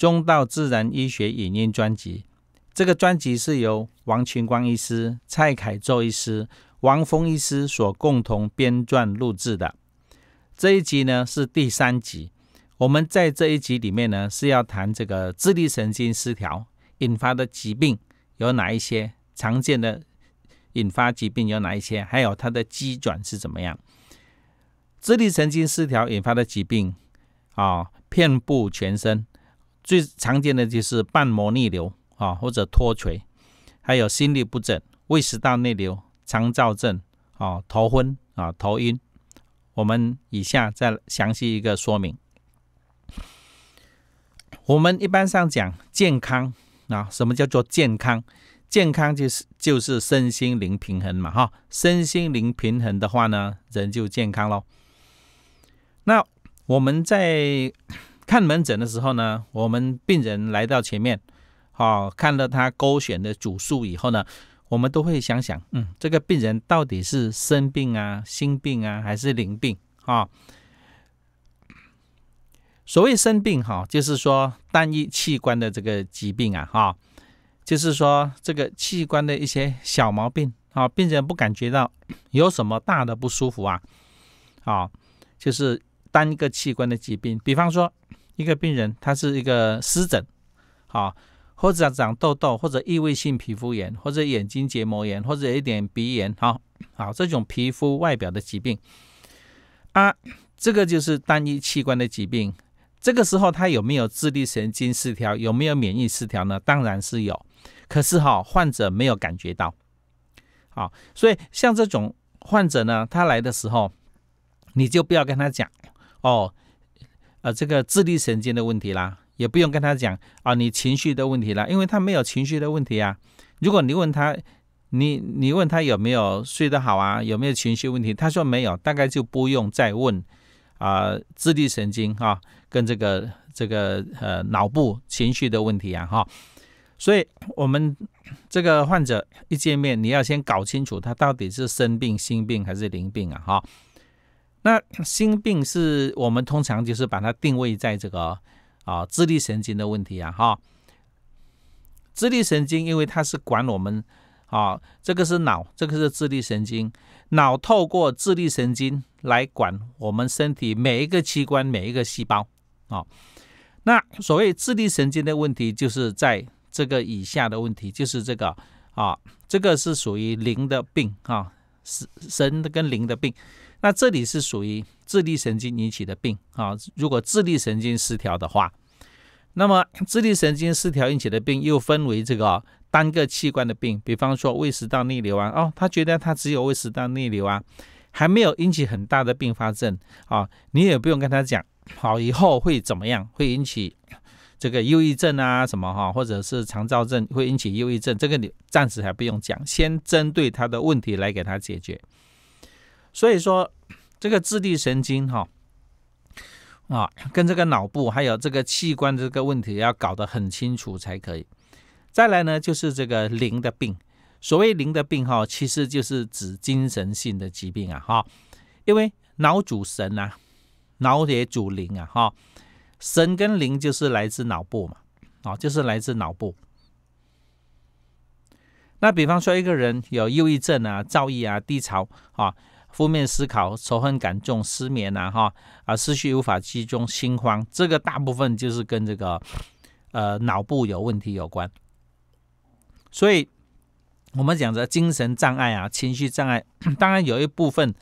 中道自然医学影音专辑，这个专辑是由王群光医师、蔡凯宙医师、王峰医师所共同编撰录制的。这一集呢是第三集，我们在这一集里面呢是要谈这个自力神经失调引发的疾病有哪一些常见的，引发疾病有哪一些，还有它的机转是怎么样？自力神经失调引发的疾病啊，遍布全身。最常见的就是瓣膜逆流啊，或者脱垂，还有心律不整、胃食道逆流、肠燥症啊、头昏啊、头晕。我们以下再详细一个说明。我们一般上讲健康啊，什么叫做健康？健康就是就是身心灵平衡嘛，哈，身心灵平衡的话呢，人就健康喽。那我们在看门诊的时候呢，我们病人来到前面，好，看到他勾选的主诉以后呢，我们都会想想，嗯，这个病人到底是生病啊、心病啊还是灵病啊？所谓生病哈，就是说单一器官的这个疾病啊，哈，就是说这个器官的一些小毛病啊，病人不感觉到 有什么大的不舒服啊，啊，就是单个器官的疾病，比方说。一个病人，他是一个湿疹，好，或者长痘痘，或者异位性皮肤炎，或者眼睛结膜炎，或者一点鼻炎，好，好，这种皮肤外表的疾病，啊，这个就是单一器官的疾病。这个时候他有没有自律神经失调，有没有免疫失调呢？当然是有，可是哈，患者没有感觉到，好，所以像这种患者呢，他来的时候，你就不要跟他讲，哦。呃，这个自律神经的问题啦，也不用跟他讲啊。你情绪的问题啦，因为他没有情绪的问题啊。如果你问他，你你问他有没有睡得好啊，有没有情绪问题，他说没有，大概就不用再问啊。自律神经哈，跟这个这个呃脑部情绪的问题啊哈。所以，我们这个患者一见面，你要先搞清楚他到底是生病、心病还是灵病啊哈。那心病是我们通常就是把它定位在这个啊，智力神经的问题啊，哈，智力神经因为它是管我们啊，这个是脑，这个是智力神经，脑透过智力神经来管我们身体每一个器官、每一个细胞啊。那所谓智力神经的问题，就是在这个以下的问题，就是这个啊，这个是属于灵的病啊，神的跟灵的病。那这里是属于自律神经引起的病啊，如果自律神经失调的话，那么自律神经失调引起的病又分为这个单个器官的病，比方说胃食道逆流啊，哦，他觉得他只有胃食道逆流啊，还没有引起很大的并发症啊，你也不用跟他讲好以后会怎么样，会引起这个忧郁症啊什么哈，或者是肠躁症会引起忧郁症，这个你暂时还不用讲，先针对他的问题来给他解决。所以说，这个质地神经哈啊，跟这个脑部还有这个器官这个问题要搞得很清楚才可以。再来呢，就是这个灵的病。所谓灵的病哈，其实就是指精神性的疾病啊哈。因为脑主神啊，脑也主灵啊哈，神跟灵就是来自脑部嘛啊，就是来自脑部。那比方说，一个人有忧郁症啊、躁郁啊、低潮啊。负面思考、仇恨感重、失眠呐，哈啊，思绪无法集中、心慌，这个大部分就是跟这个呃脑部有问题有关。所以，我们讲的精神障碍啊、情绪障碍，当然有一部分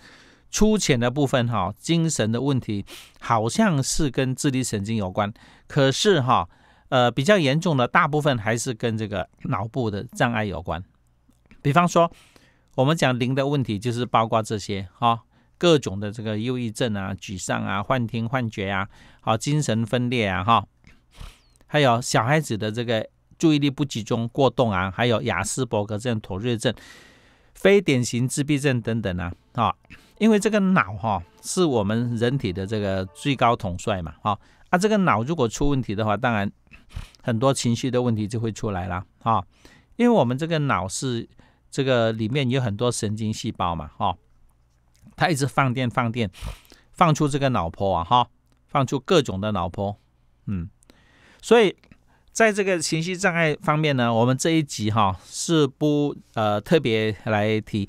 粗浅的部分哈，精神的问题好像是跟智力神经有关，可是哈，呃比较严重的大部分还是跟这个脑部的障碍有关，比方说。我们讲零的问题，就是包括这些哈，各种的这个忧郁症啊、沮丧啊、幻听、幻觉啊，好，精神分裂啊，哈，还有小孩子的这个注意力不集中、过动啊，还有雅斯伯格症、妥瑞症、非典型自闭症等等啊，哈，因为这个脑哈是我们人体的这个最高统帅嘛，哈，啊，这个脑如果出问题的话，当然很多情绪的问题就会出来了哈，因为我们这个脑是。这个里面有很多神经细胞嘛，哈，它一直放电放电，放出这个脑波啊，哈，放出各种的脑波，嗯，所以在这个情绪障碍方面呢，我们这一集哈是不呃特别来提，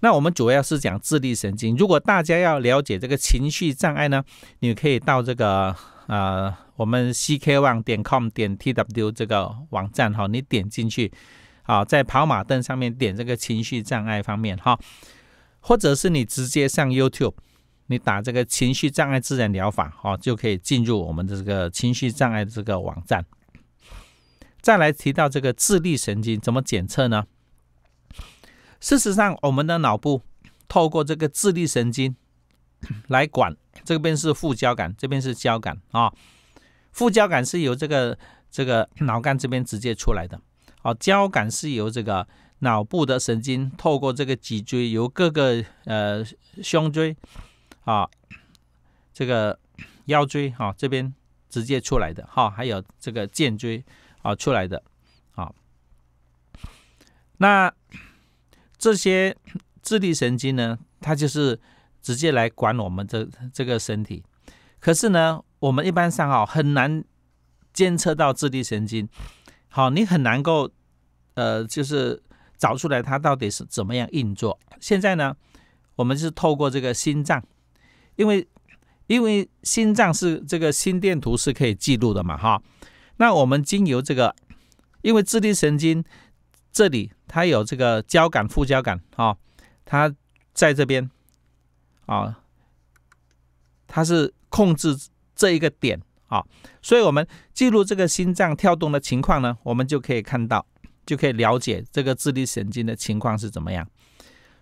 那我们主要是讲智力神经。如果大家要了解这个情绪障碍呢，你可以到这个呃我们 c k one 点 com 点 t w 这个网站哈，你点进去。好，在跑马灯上面点这个情绪障碍方面哈，或者是你直接上 YouTube，你打这个情绪障碍自然疗法哦，就可以进入我们的这个情绪障碍这个网站。再来提到这个智力神经怎么检测呢？事实上，我们的脑部透过这个智力神经来管，这边是副交感，这边是交感啊。副交感是由这个这个脑干这边直接出来的。啊，交感是由这个脑部的神经透过这个脊椎，由各个呃胸椎啊，这个腰椎哈这边直接出来的哈，还有这个荐椎啊出来的啊。那这些智力神经呢，它就是直接来管我们这这个身体。可是呢，我们一般上啊很难监测到智力神经。好，你很难够，呃，就是找出来它到底是怎么样运作。现在呢，我们是透过这个心脏，因为因为心脏是这个心电图是可以记录的嘛，哈。那我们经由这个，因为自律神经这里它有这个交感副交感啊，它在这边啊，它是控制这一个点。好，所以我们记录这个心脏跳动的情况呢，我们就可以看到，就可以了解这个智力神经的情况是怎么样。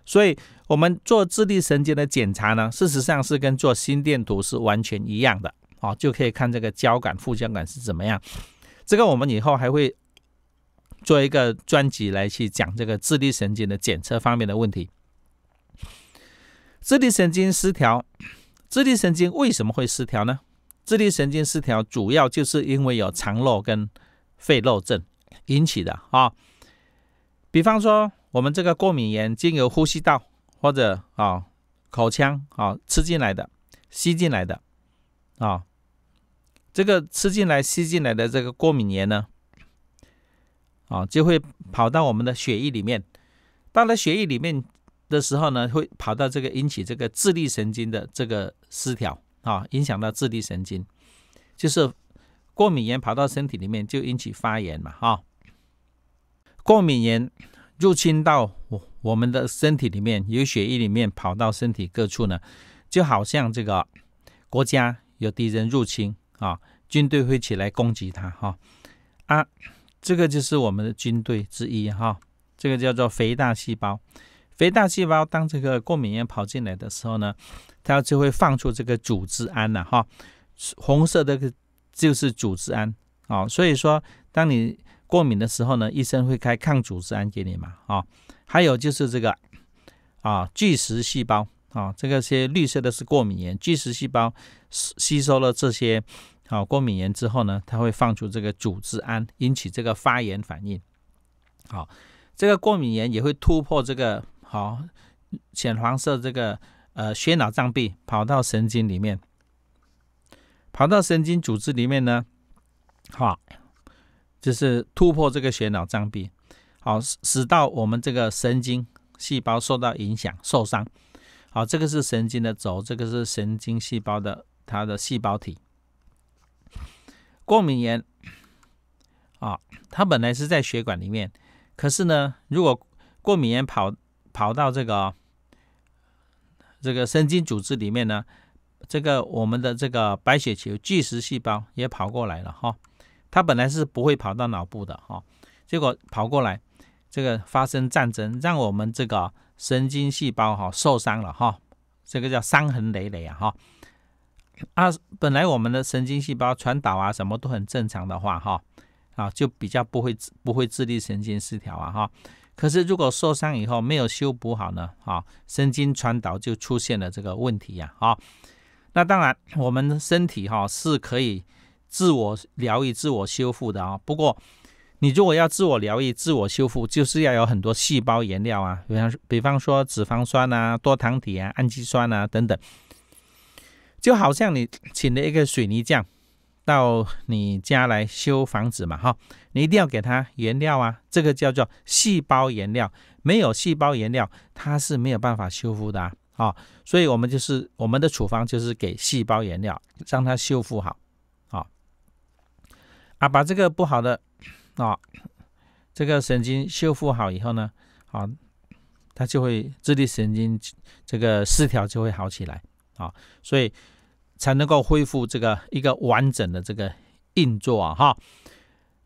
所以我们做智力神经的检查呢，事实上是跟做心电图是完全一样的。好，就可以看这个交感副交感是怎么样。这个我们以后还会做一个专辑来去讲这个智力神经的检测方面的问题。智力神经失调，智力神经为什么会失调呢？自律神经失调主要就是因为有肠漏跟肺漏症引起的啊。比方说，我们这个过敏原经由呼吸道或者啊口腔啊吃进来的、吸进来的啊，这个吃进来、吸进来的这个过敏原呢啊，就会跑到我们的血液里面。到了血液里面的时候呢，会跑到这个引起这个智力神经的这个失调。啊，影响到自律神经，就是过敏原跑到身体里面就引起发炎嘛。哈，过敏原入侵到我我们的身体里面，由血液里面跑到身体各处呢，就好像这个国家有敌人入侵啊，军队会起来攻击它。哈啊，这个就是我们的军队之一。哈，这个叫做肥大细胞。肥大细胞当这个过敏原跑进来的时候呢，它就会放出这个组织胺了哈。红色的，就是组织胺啊。所以说，当你过敏的时候呢，医生会开抗组织胺给你嘛啊。还有就是这个啊巨噬细胞啊，这个些绿色的是过敏原。巨噬细胞吸吸收了这些啊过敏原之后呢，它会放出这个组织胺，引起这个发炎反应。好，这个过敏原也会突破这个。好，浅黄色这个呃血脑障壁跑到神经里面，跑到神经组织里面呢，好，就是突破这个血脑障壁，好使使到我们这个神经细胞受到影响受伤。好，这个是神经的轴，这个是神经细胞的它的细胞体。过敏炎啊，它本来是在血管里面，可是呢，如果过敏炎跑。跑到这个这个神经组织里面呢，这个我们的这个白血球巨噬细胞也跑过来了哈，它本来是不会跑到脑部的哈，结果跑过来，这个发生战争，让我们这个神经细胞哈受伤了哈，这个叫伤痕累累啊哈，啊本来我们的神经细胞传导啊什么都很正常的话哈，啊就比较不会不会智力神经失调啊哈。可是，如果受伤以后没有修补好呢？啊，神经传导就出现了这个问题呀！啊，那当然，我们身体哈是可以自我疗愈、自我修复的啊。不过，你如果要自我疗愈、自我修复，就是要有很多细胞原料啊，比方比方说脂肪酸啊、多糖体啊、氨基酸啊等等。就好像你请了一个水泥匠到你家来修房子嘛，哈。你一定要给它原料啊，这个叫做细胞原料，没有细胞原料，它是没有办法修复的啊，所以我们就是我们的处方就是给细胞原料，让它修复好啊啊，把这个不好的啊这个神经修复好以后呢，啊，它就会智力神经这个失调就会好起来啊，所以才能够恢复这个一个完整的这个运作啊，哈。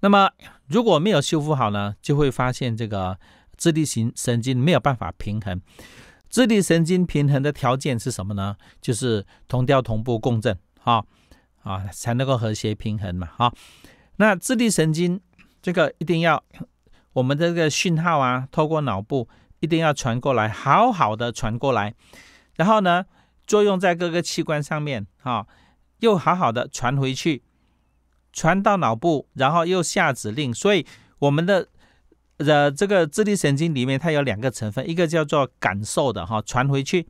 那么如果没有修复好呢，就会发现这个智力型神经没有办法平衡。智力神经平衡的条件是什么呢？就是同调、同步、共振，哈啊才能够和谐平衡嘛，哈。那智力神经这个一定要，我们这个讯号啊，透过脑部一定要传过来，好好的传过来，然后呢作用在各个器官上面，哈，又好好的传回去。传到脑部，然后又下指令，所以我们的呃这个自律神经里面它有两个成分，一个叫做感受的哈传回去，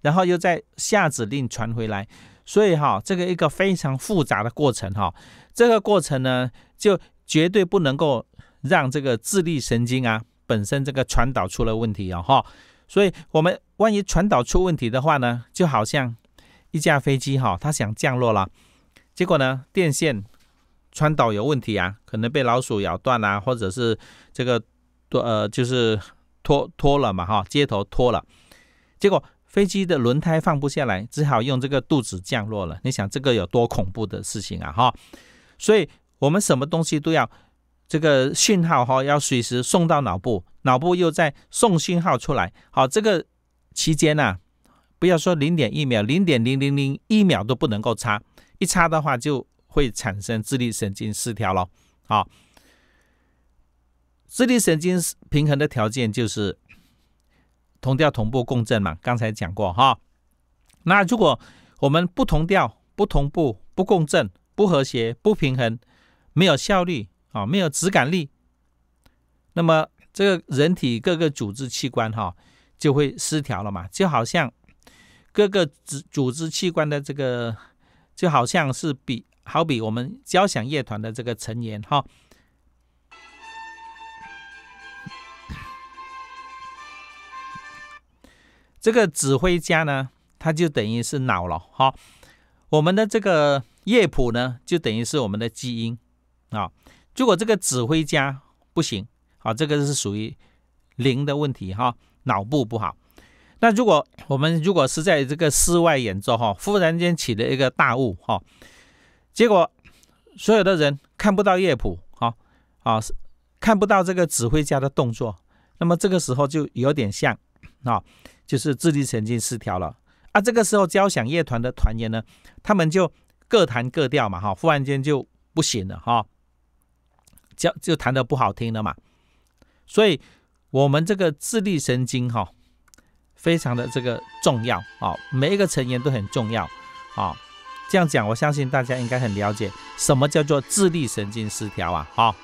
然后又再下指令传回来，所以哈这个一个非常复杂的过程哈。这个过程呢，就绝对不能够让这个自律神经啊本身这个传导出了问题啊哈。所以我们万一传导出问题的话呢，就好像一架飞机哈，它想降落了，结果呢电线。传导有问题啊，可能被老鼠咬断啦，或者是这个呃，就是脱脱了嘛哈，接头脱了，结果飞机的轮胎放不下来，只好用这个肚子降落了。你想这个有多恐怖的事情啊哈？所以，我们什么东西都要这个信号哈，要随时送到脑部，脑部又在送信号出来。好，这个期间呢，不要说零点一秒，零点零零零一秒都不能够差，一差的话就。会产生自律神经失调了。好，自律神经平衡的条件就是同调、同步、共振嘛。刚才讲过哈。那如果我们不同调、不同步、不共振、不和谐、不平衡、没有效率啊，没有质感力，那么这个人体各个组织器官哈就会失调了嘛。就好像各个组组织器官的这个就好像是比。好比我们交响乐团的这个成员哈，这个指挥家呢，他就等于是脑了哈。我们的这个乐谱呢，就等于是我们的基因啊。如果这个指挥家不行啊，这个是属于灵的问题哈，脑部不好。那如果我们如果是在这个室外演奏哈，忽然间起了一个大雾哈。结果，所有的人看不到乐谱，啊啊，看不到这个指挥家的动作，那么这个时候就有点像，啊，就是智力神经失调了，啊，这个时候交响乐团的团员呢，他们就各弹各调嘛，哈，忽然间就不行了，哈，就就弹的不好听了嘛，所以我们这个智力神经哈，非常的这个重要啊，每一个成员都很重要啊。这样讲，我相信大家应该很了解什么叫做自律神经失调啊？好。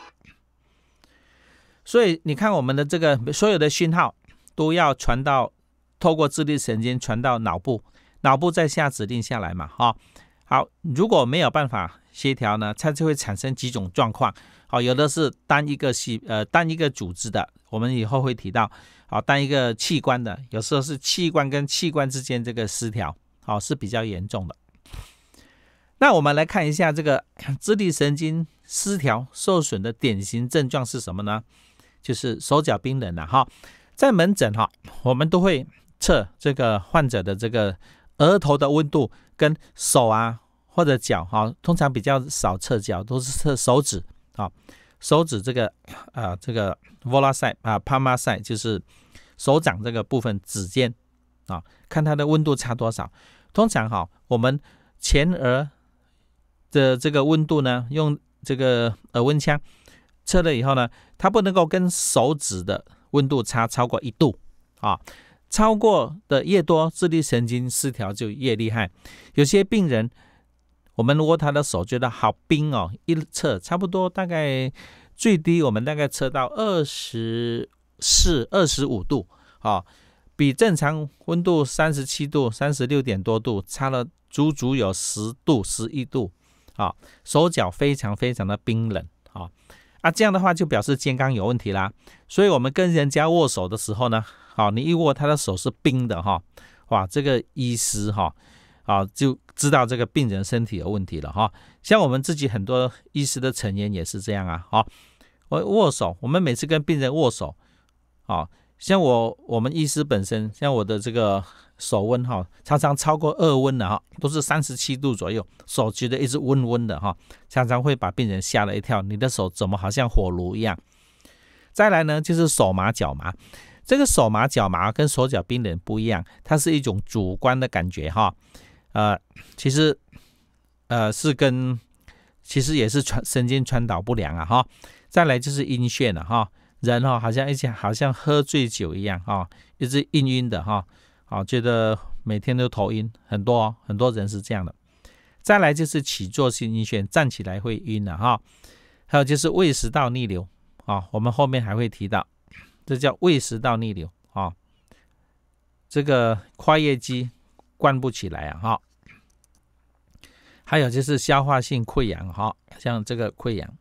所以你看，我们的这个所有的讯号都要传到，透过自律神经传到脑部，脑部再下指令下来嘛？哈，好，如果没有办法协调呢，它就会产生几种状况。好，有的是单一个系呃单一个组织的，我们以后会提到。好，单一个器官的，有时候是器官跟器官之间这个失调，好是比较严重的。那我们来看一下这个自 律神经失调受损的典型症状是什么呢？就是手脚冰冷了哈。在门诊哈，我们都会测这个患者的这个额头的温度跟手啊或者脚哈，通常比较少测脚，都是测手指啊。手指这个呃这个 v o l a side 啊 p a l m a s i e 就是手掌这个部分指尖啊，看它的温度差多少。通常哈，我们前额的这个温度呢，用这个耳温枪测了以后呢，它不能够跟手指的温度差超过一度啊，超过的越多，自律神经失调就越厉害。有些病人，我们握他的手觉得好冰哦，一测差不多大概最低我们大概测到二十四、二十五度啊，比正常温度三十七度、三十六点多度差了足足有十度、十一度。啊，手脚非常非常的冰冷啊，啊这样的话就表示肩刚有问题啦。所以我们跟人家握手的时候呢，好，你一握他的手是冰的哈，哇，这个医师哈，啊就知道这个病人身体有问题了哈。像我们自己很多医师的成员也是这样啊，哈，我握手，我们每次跟病人握手，啊。像我我们医师本身，像我的这个手温哈，常常超过二温的哈，都是三十七度左右，手觉得一直温温的哈，常常会把病人吓了一跳，你的手怎么好像火炉一样？再来呢，就是手麻脚麻，这个手麻脚麻跟手脚冰冷不一样，它是一种主观的感觉哈，呃，其实呃是跟其实也是传神经传导不良啊哈，再来就是阴血了哈。人哈好像一起好像喝醉酒一样哈，一直晕晕的哈，好觉得每天都头晕，很多哦、很多人是这样的。再来就是起坐性晕眩，站起来会晕了哈。还有就是胃食道逆流啊，我们后面还会提到，这叫胃食道逆流啊。这个跨越肌灌不起来啊哈。还有就是消化性溃疡哈，像这个溃疡。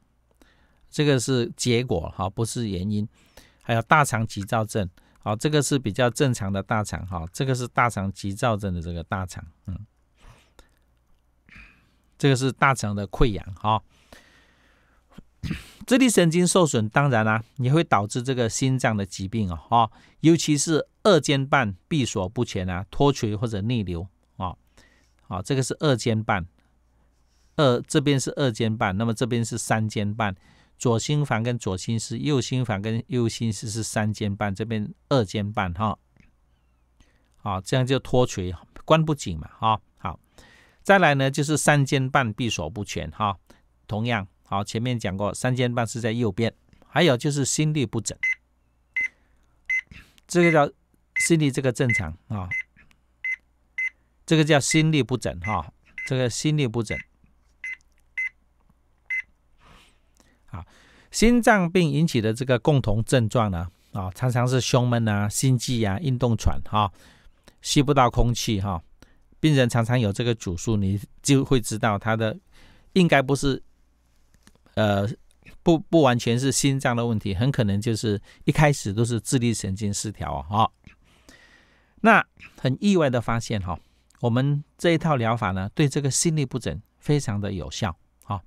这个是结果哈，不是原因。还有大肠急躁症，好，这个是比较正常的大肠哈。这个是大肠急躁症的这个大肠，嗯，这个是大肠的溃疡哈。这里神经受损，当然啦，也会导致这个心脏的疾病啊啊，尤其是二尖瓣闭锁不全啊、脱垂或者逆流啊。好，这个是二尖瓣，二这边是二尖瓣，那么这边是三尖瓣。左心房跟左心室，右心房跟右心室是三间半，这边二间半哈，好，这样就脱垂，关不紧嘛，哈，好，再来呢就是三间半闭锁不全哈，同样好，前面讲过三间半是在右边，还有就是心律不整，这个叫心律，这个正常啊，这个叫心律不整哈，这个心律不整。啊，心脏病引起的这个共同症状呢，啊，常常是胸闷啊、心悸啊、运动喘哈、吸不到空气哈，病人常常有这个主诉，你就会知道他的应该不是呃不不完全是心脏的问题，很可能就是一开始都是自律神经失调啊那很意外的发现哈，我们这一套疗法呢，对这个心律不整非常的有效啊，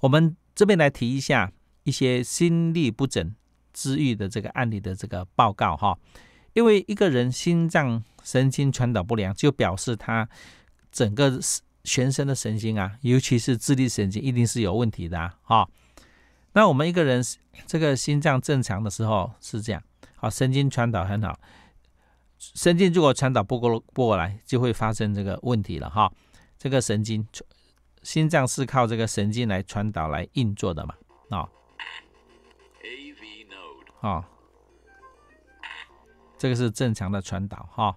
我们。这边来提一下一些心力不整治愈的这个案例的这个报告哈，因为一个人心脏神经传导不良，就表示他整个全身的神经啊，尤其是智力神经一定是有问题的哈。那我们一个人这个心脏正常的时候是这样，好，神经传导很好，神经如果传导不过不过来，就会发生这个问题了哈，这个神经。心脏是靠这个神经来传导来运作的嘛？啊，AV node，啊，这个是正常的传导，哈，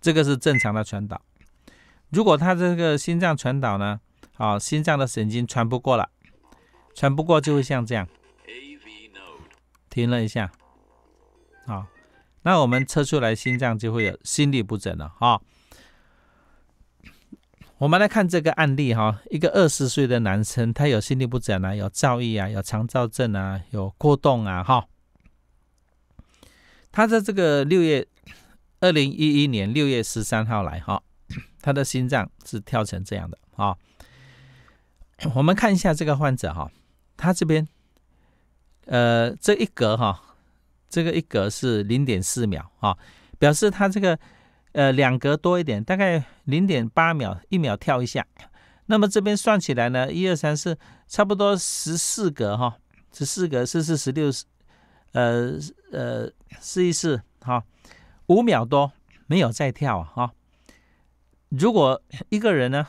这个是正常的传导。如果他这个心脏传导呢，啊，心脏的神经传不过了，传不过就会像这样，AV node，停了一下，啊。那我们测出来心脏就会有心律不整了哈。我们来看这个案例哈，一个二十岁的男生，他有心律不整啊，有躁郁啊，有肠燥症啊，有过动啊哈。他的这个六月二零一一年六月十三号来哈，他的心脏是跳成这样的啊。我们看一下这个患者哈，他这边呃这一格哈。这个一格是零点四秒啊，表示它这个呃两格多一点，大概零点八秒，一秒跳一下。那么这边算起来呢，一二三四，差不多十四格哈，十四格，四四十六，呃呃试一试哈，五秒多没有再跳啊哈。如果一个人呢，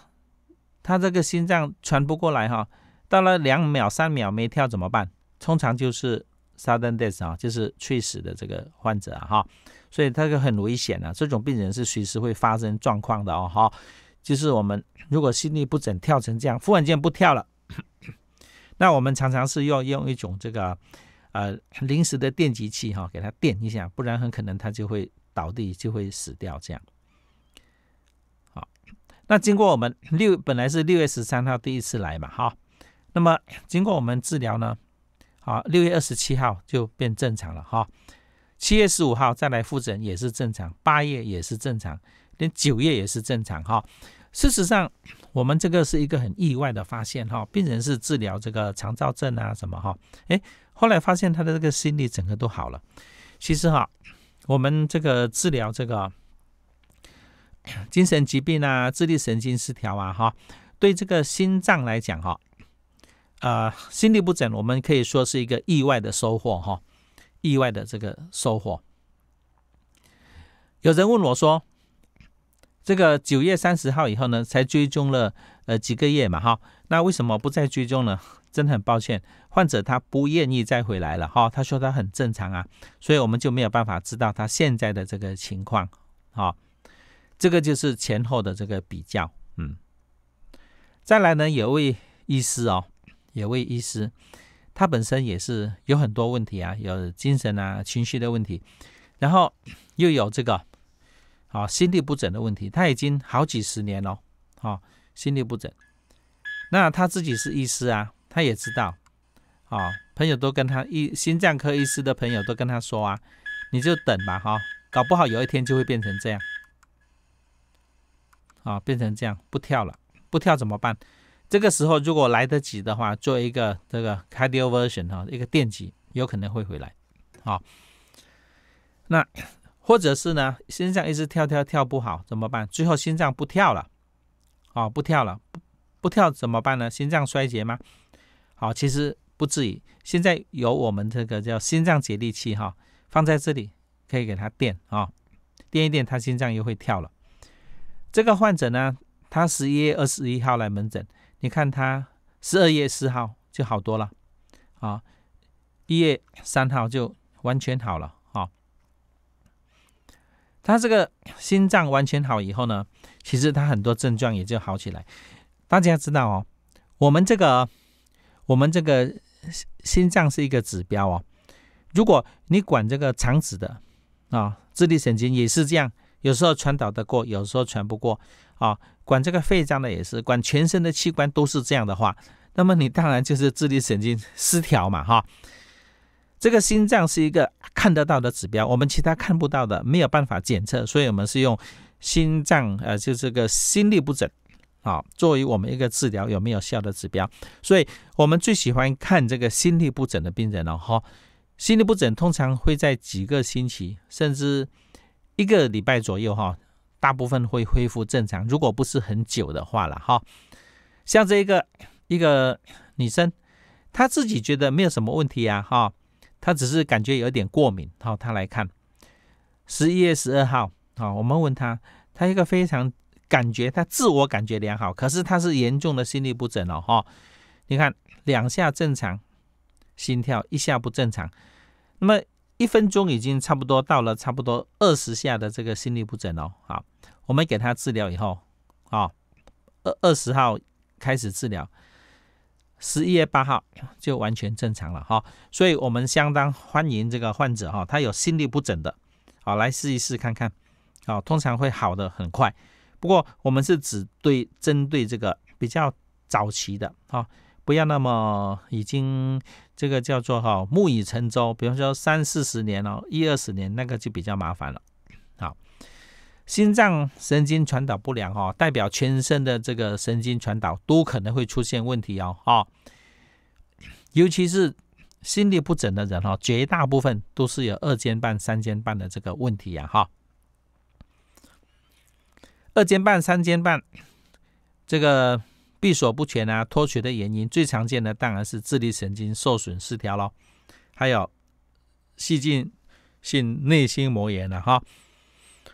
他这个心脏传不过来哈，到了两秒三秒没跳怎么办？通常就是。sudden death 啊，就是猝死的这个患者哈，所以他就很危险了。这种病人是随时会发生状况的哦哈。就是我们如果心律不整跳成这样，忽然间不跳了，那我们常常是要用一种这个呃临时的电击器哈，给他电一下，不然很可能他就会倒地就会死掉这样。好，那经过我们六本来是六月十三号第一次来嘛哈，那么经过我们治疗呢？好，六月二十七号就变正常了哈，七月十五号再来复诊也是正常，八月也是正常，连九月也是正常哈。事实上，我们这个是一个很意外的发现哈，病人是治疗这个肠燥症啊什么哈，哎，后来发现他的这个心理整个都好了。其实哈，我们这个治疗这个精神疾病啊、智力神经失调啊哈，对这个心脏来讲哈。呃，心律不整，我们可以说是一个意外的收获哈，意外的这个收获。有人问我说，这个九月三十号以后呢，才追踪了呃几个月嘛哈？那为什么不再追踪呢？真的很抱歉，患者他不愿意再回来了哈。他说他很正常啊，所以我们就没有办法知道他现在的这个情况啊。这个就是前后的这个比较，嗯。再来呢，有位医师哦。也位医师，他本身也是有很多问题啊，有精神啊、情绪的问题，然后又有这个啊心律不整的问题。他已经好几十年了，啊，心律不整。那他自己是医师啊，他也知道啊，朋友都跟他医心脏科医师的朋友都跟他说啊，你就等吧，哈，搞不好有一天就会变成这样，啊，变成这样不跳了，不跳怎么办？这个时候，如果来得及的话，做一个这个 cardioversion 哈，一个电击，有可能会回来。好，那或者是呢，心脏一直跳跳跳不好怎么办？最后心脏不跳了，哦，不跳了，不不跳怎么办呢？心脏衰竭吗？好，其实不至于。现在有我们这个叫心脏节律器哈，放在这里可以给它电啊，电一电，它心脏又会跳了。这个患者呢，他十一月二十一号来门诊。你看他十二月四号就好多了，啊，一月三号就完全好了，啊，他这个心脏完全好以后呢，其实他很多症状也就好起来。大家知道哦，我们这个我们这个心脏是一个指标哦，如果你管这个肠子的啊，智力神经也是这样，有时候传导的过，有时候传不过，啊。管这个肺脏的也是，管全身的器官都是这样的话，那么你当然就是智力神经失调嘛，哈。这个心脏是一个看得到的指标，我们其他看不到的没有办法检测，所以我们是用心脏，呃，就这个心律不整，啊，作为我们一个治疗有没有效的指标。所以我们最喜欢看这个心律不整的病人了，哈。心律不整通常会在几个星期，甚至一个礼拜左右，哈。大部分会恢复正常，如果不是很久的话了哈。像这一个一个女生，她自己觉得没有什么问题啊哈，她只是感觉有点过敏。好，她来看十一月十二号啊，我们问她，她一个非常感觉，她自我感觉良好，可是她是严重的心律不整哦哈。你看两下正常心跳，一下不正常，那么一分钟已经差不多到了差不多二十下的这个心律不整哦，好。我们给他治疗以后，啊，二二十号开始治疗，十一月八号就完全正常了哈。所以我们相当欢迎这个患者哈，他有心律不整的，好来试一试看看，啊，通常会好的很快。不过我们是只对针对这个比较早期的啊，不要那么已经这个叫做哈木已成舟，比方说三四十年哦，一二十年那个就比较麻烦了，好。心脏神经传导不良，哈，代表全身的这个神经传导都可能会出现问题哦，哈。尤其是心律不整的人，哈，绝大部分都是有二尖瓣、三尖瓣的这个问题呀，哈。二尖瓣、三尖瓣这个闭锁不全啊、脱垂的原因，最常见的当然是自律神经受损失调咯，还有细菌性内心膜炎了哈。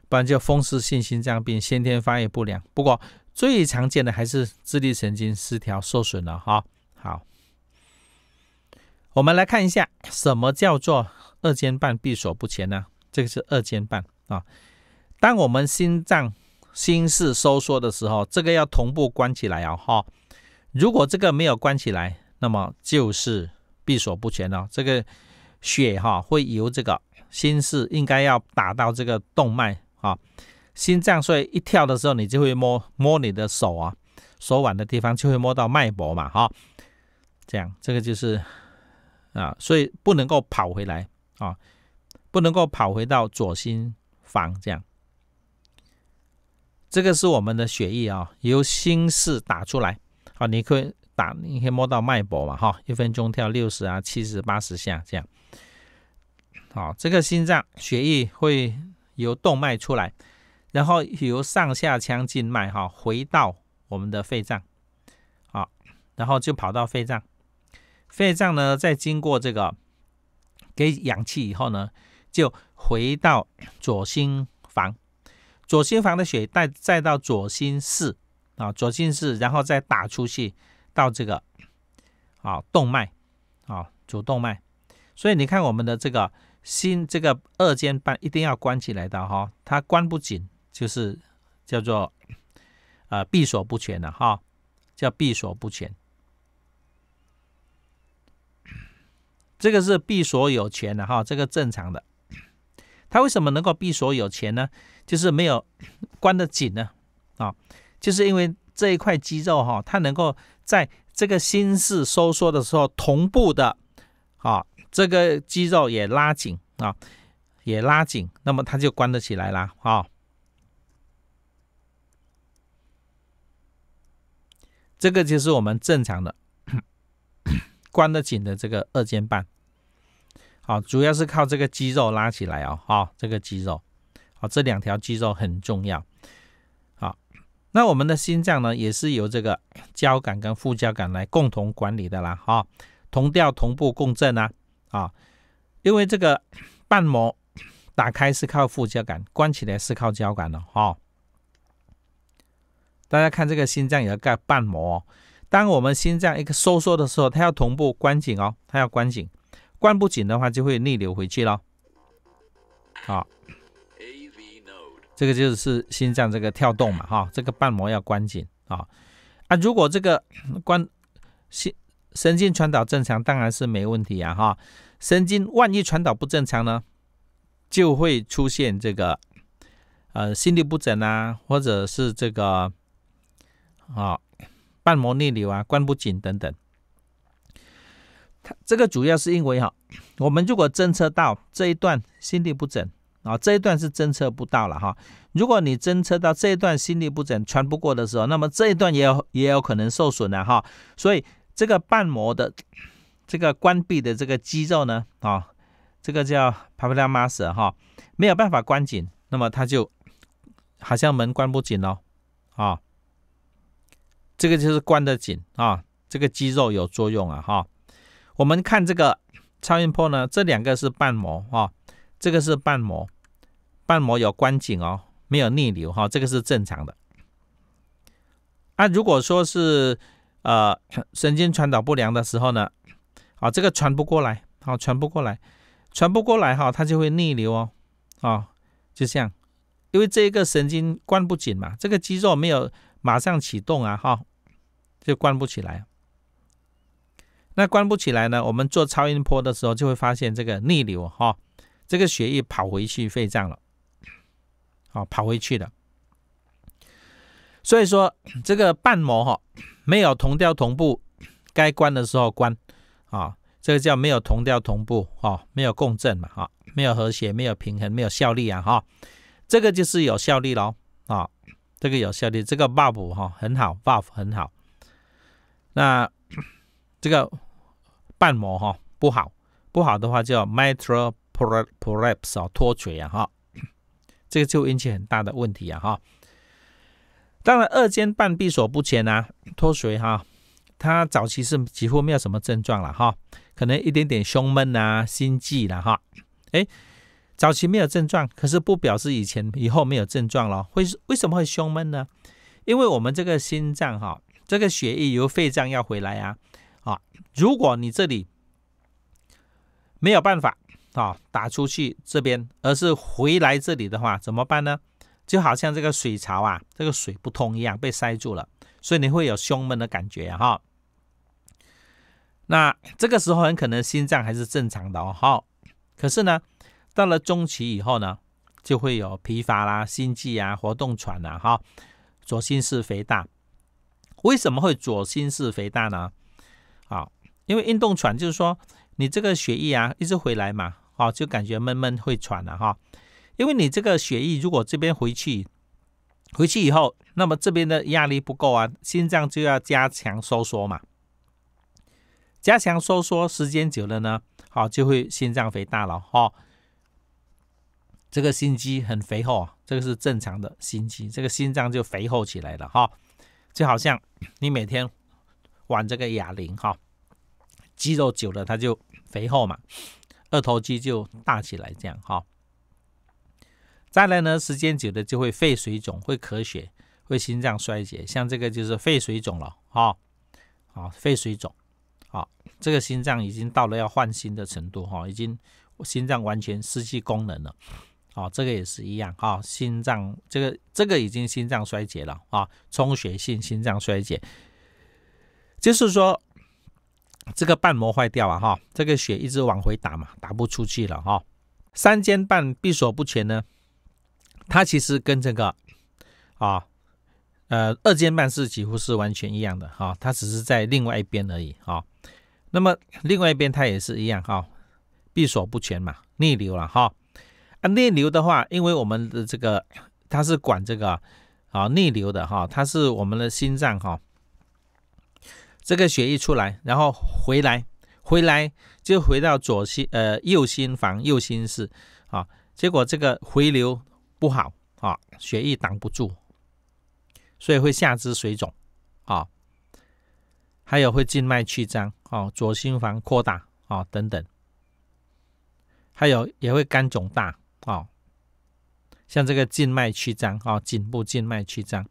不然就风湿性心脏病、先天发育不良。不过最常见的还是自律神经失调受损了哈。好，我们来看一下什么叫做二尖瓣闭锁不全呢？这个是二尖瓣啊。当我们心脏心室收缩的时候，这个要同步关起来啊哈。如果这个没有关起来，那么就是闭锁不全了。这个血哈会由这个心室应该要打到这个动脉。啊，心脏所以一跳的时候，你就会摸摸你的手啊，手腕的地方就会摸到脉搏嘛。哈，这样这个就是啊，所以不能够跑回来啊，不能够跑回到左心房这样。这个是我们的血液啊，由心室打出来。啊，你可以打，你可以摸到脉搏嘛。哈，一分钟跳六十啊、七十、八十下这样。好，这个心脏血液会。由动脉出来，然后由上下腔静脉哈回到我们的肺脏，好，然后就跑到肺脏，肺脏呢再经过这个给氧气以后呢，就回到左心房，左心房的血带再到左心室啊，左心室，然后再打出去到这个啊动脉，啊主动脉，所以你看我们的这个。心这个二尖瓣一定要关起来的哈，它关不紧就是叫做呃闭锁不全的哈，叫闭锁不全。这个是闭锁有钱的哈，这个正常的。它为什么能够闭锁有钱呢？就是没有关的紧呢啊，就是因为这一块肌肉哈，它能够在这个心室收缩的时候同步的啊。这个肌肉也拉紧啊，也拉紧，那么它就关得起来啦。啊，这个就是我们正常的 关得紧的这个二尖瓣。好，主要是靠这个肌肉拉起来哦。哈，这个肌肉，啊，这两条肌肉很重要。好，那我们的心脏呢，也是由这个 交感跟副交感来共同管理的啦。哈，同调同步共振啊。啊，因为这个瓣膜打开是靠副交感，关起来是靠交感的哈。大家看这个心脏有个瓣膜，当我们心脏一个收缩的时候，它要同步关紧哦，它要关紧，关不紧的话就会逆流回去了。啊，这个就是心脏这个跳动嘛哈，这个瓣膜要关紧啊啊！如果这个关心神经传导正常，当然是没问题啊哈。神经万一传导不正常呢，就会出现这个，呃，心律不整啊，或者是这个，啊，瓣膜逆流啊，关不紧等等。这个主要是因为哈，我们如果侦测到这一段心律不整啊，这一段是侦测不到了哈。如果你侦测到这一段心律不整传不过的时候，那么这一段也有也有可能受损了哈。所以这个瓣膜的。这个关闭的这个肌肉呢，啊，这个叫 p a p i l l a muscle 哈，没有办法关紧，那么它就好像门关不紧哦，啊，这个就是关得紧啊，这个肌肉有作用啊哈。我们看这个超音波呢，这两个是瓣膜哈，这个是瓣膜，瓣膜有关紧哦，没有逆流哈，这个是正常的。啊，如果说是呃神经传导不良的时候呢？啊，这个传不过来，啊，传不过来，传不过来哈，它就会逆流哦，啊，就这样，因为这个神经关不紧嘛，这个肌肉没有马上启动啊，哈，就关不起来。那关不起来呢，我们做超音波的时候就会发现这个逆流哈，这个血液跑回去肺脏了，啊，跑回去的。所以说，这个瓣膜哈，没有同调同步，该关的时候关。啊，这个叫没有同调同步，哈，没有共振嘛，哈，没有和谐，没有平衡，没有效力啊，哈，这个就是有效力喽，啊，这个有效力，这个 buff e 哈很好，b u f f 很好，那 这个瓣膜哈不好，不好的话叫 mitral prolapse 啊脱垂啊，哈，这个就引起很大的问题啊，哈，当然二尖瓣闭锁不全啊脱垂哈。他早期是几乎没有什么症状了哈，可能一点点胸闷啊、心悸了哈。哎，早期没有症状，可是不表示以前、以后没有症状了。会为什么会胸闷呢？因为我们这个心脏哈，这个血液由肺脏要回来啊啊，如果你这里没有办法啊打出去这边，而是回来这里的话，怎么办呢？就好像这个水槽啊，这个水不通一样，被塞住了，所以你会有胸闷的感觉哈。那这个时候很可能心脏还是正常的哦。好，可是呢，到了中期以后呢，就会有疲乏啦、心悸啊、活动喘啊哈，左心室肥大。为什么会左心室肥大呢？好，因为运动喘就是说你这个血液啊一直回来嘛，好就感觉闷闷会喘了哈，因为你这个血液如果这边回去，回去以后，那么这边的压力不够啊，心脏就要加强收缩嘛。加强收缩，时间久了呢，好就会心脏肥大了哈。这个心肌很肥厚啊，这个是正常的心肌，这个心脏就肥厚起来了哈。就好像你每天玩这个哑铃哈，肌肉久了它就肥厚嘛，二头肌就大起来这样哈。再来呢，时间久了就会肺水肿，会咳血，会心脏衰竭。像这个就是肺水肿了哈，啊，肺水肿。这个心脏已经到了要换心的程度哈，已经心脏完全失去功能了，啊，这个也是一样哈，心脏这个这个已经心脏衰竭了啊，充血性心脏衰竭，就是说这个瓣膜坏掉了哈，这个血一直往回打嘛，打不出去了哈，三尖瓣闭锁不全呢，它其实跟这个啊呃二尖瓣是几乎是完全一样的哈，它只是在另外一边而已哈。那么另外一边它也是一样哈，闭锁不全嘛，逆流了哈啊逆流的话，因为我们的这个它是管这个啊逆流的哈，它是我们的心脏哈，这个血一出来，然后回来回来就回到左心呃右心房右心室啊，结果这个回流不好啊，血液挡不住，所以会下肢水肿啊。还有会静脉曲张，哦，左心房扩大，哦，等等。还有也会肝肿大，哦，像这个静脉曲张，哦，颈部静脉曲张，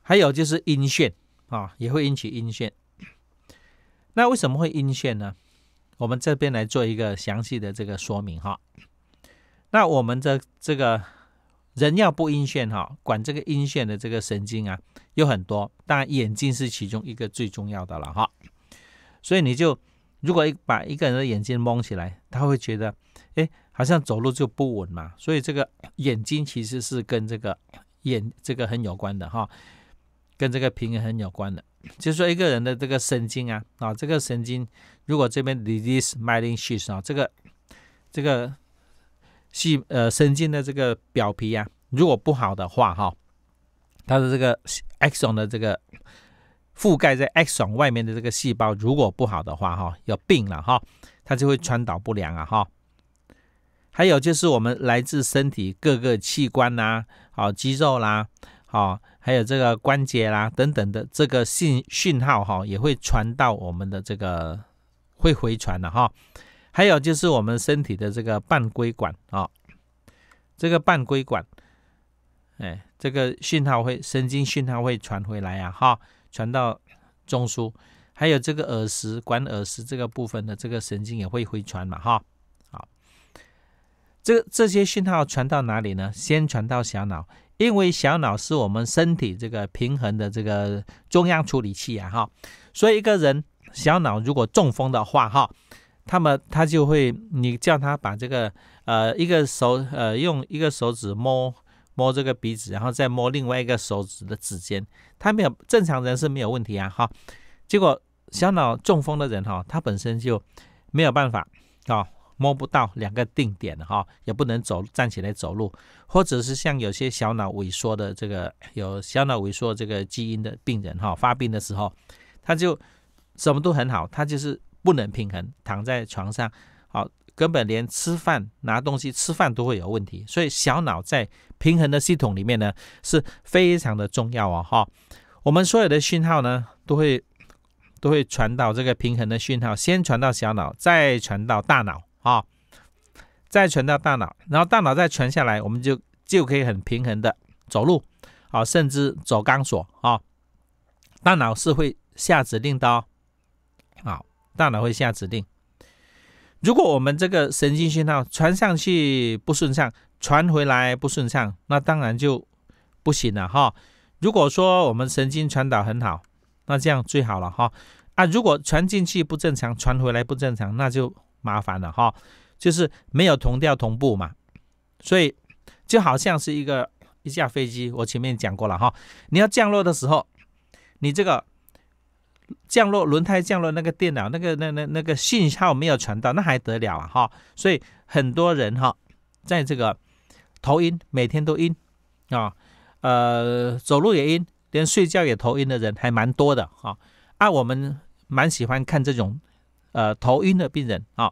还有就是阴眩，啊，也会引起阴眩。那为什么会阴眩呢？我们这边来做一个详细的这个说明，哈。那我们的这个。人要不晕眩哈，管这个晕眩的这个神经啊有很多，当然眼睛是其中一个最重要的了哈。所以你就如果一把一个人的眼睛蒙起来，他会觉得哎，好像走路就不稳嘛。所以这个眼睛其实是跟这个眼这个很有关的哈，跟这个平衡有关的。就是说一个人的这个神经啊啊，这个神经如果这边 release myelin sheath 啊，这个这个。细呃神经的这个表皮啊，如果不好的话哈，它的这个 X 种的这个覆盖在 X 种外面的这个细胞如果不好的话哈，有病了哈，它就会传导不良啊哈。还有就是我们来自身体各个器官呐，好肌肉啦，好还有这个关节啦等等的这个信讯号哈，也会传到我们的这个会回传的哈。还有就是我们身体的这个半规管啊，这个半规管，哎，这个讯号会神经讯号会传回来啊，哈，传到中枢，还有这个耳石管耳石这个部分的这个神经也会回传嘛，哈，好，这这些讯号传到哪里呢？先传到小脑，因为小脑是我们身体这个平衡的这个中央处理器啊，哈，所以一个人小脑如果中风的话，哈。他们他就会，你叫他把这个呃一个手呃用一个手指摸摸这个鼻子，然后再摸另外一个手指的指尖，他没有正常人是没有问题啊哈。结果小脑中风的人哈，他本身就没有办法啊。摸不到两个定点哈，也不能走站起来走路，或者是像有些小脑萎缩的这个有小脑萎缩这个基因的病人哈，发病的时候他就什么都很好，他就是。不能平衡，躺在床上，好，根本连吃饭拿东西、吃饭都会有问题。所以小脑在平衡的系统里面呢，是非常的重要哦。哈，我们所有的讯号呢，都会都会传到这个平衡的讯号，先传到小脑，再传到大脑啊，再传到大脑，然后大脑再传下来，我们就就可以很平衡的走路，好，甚至走钢索啊！大脑是会下指令的哦，好。大脑会下指令。如果我们这个神经信号传上去不顺畅，传回来不顺畅，那当然就不行了哈。如果说我们神经传导很好，那这样最好了哈。啊，如果传进去不正常，传回来不正常，那就麻烦了哈。就是没有同调同步嘛。所以就好像是一个一架飞机，我前面讲过了哈。你要降落的时候，你这个。降落轮胎降落那个电脑那个那那那个信号没有传到，那还得了啊哈！所以很多人哈，在这个头晕，每天都晕啊，呃，走路也晕，连睡觉也头晕的人还蛮多的哈，啊，我们蛮喜欢看这种呃头晕的病人啊，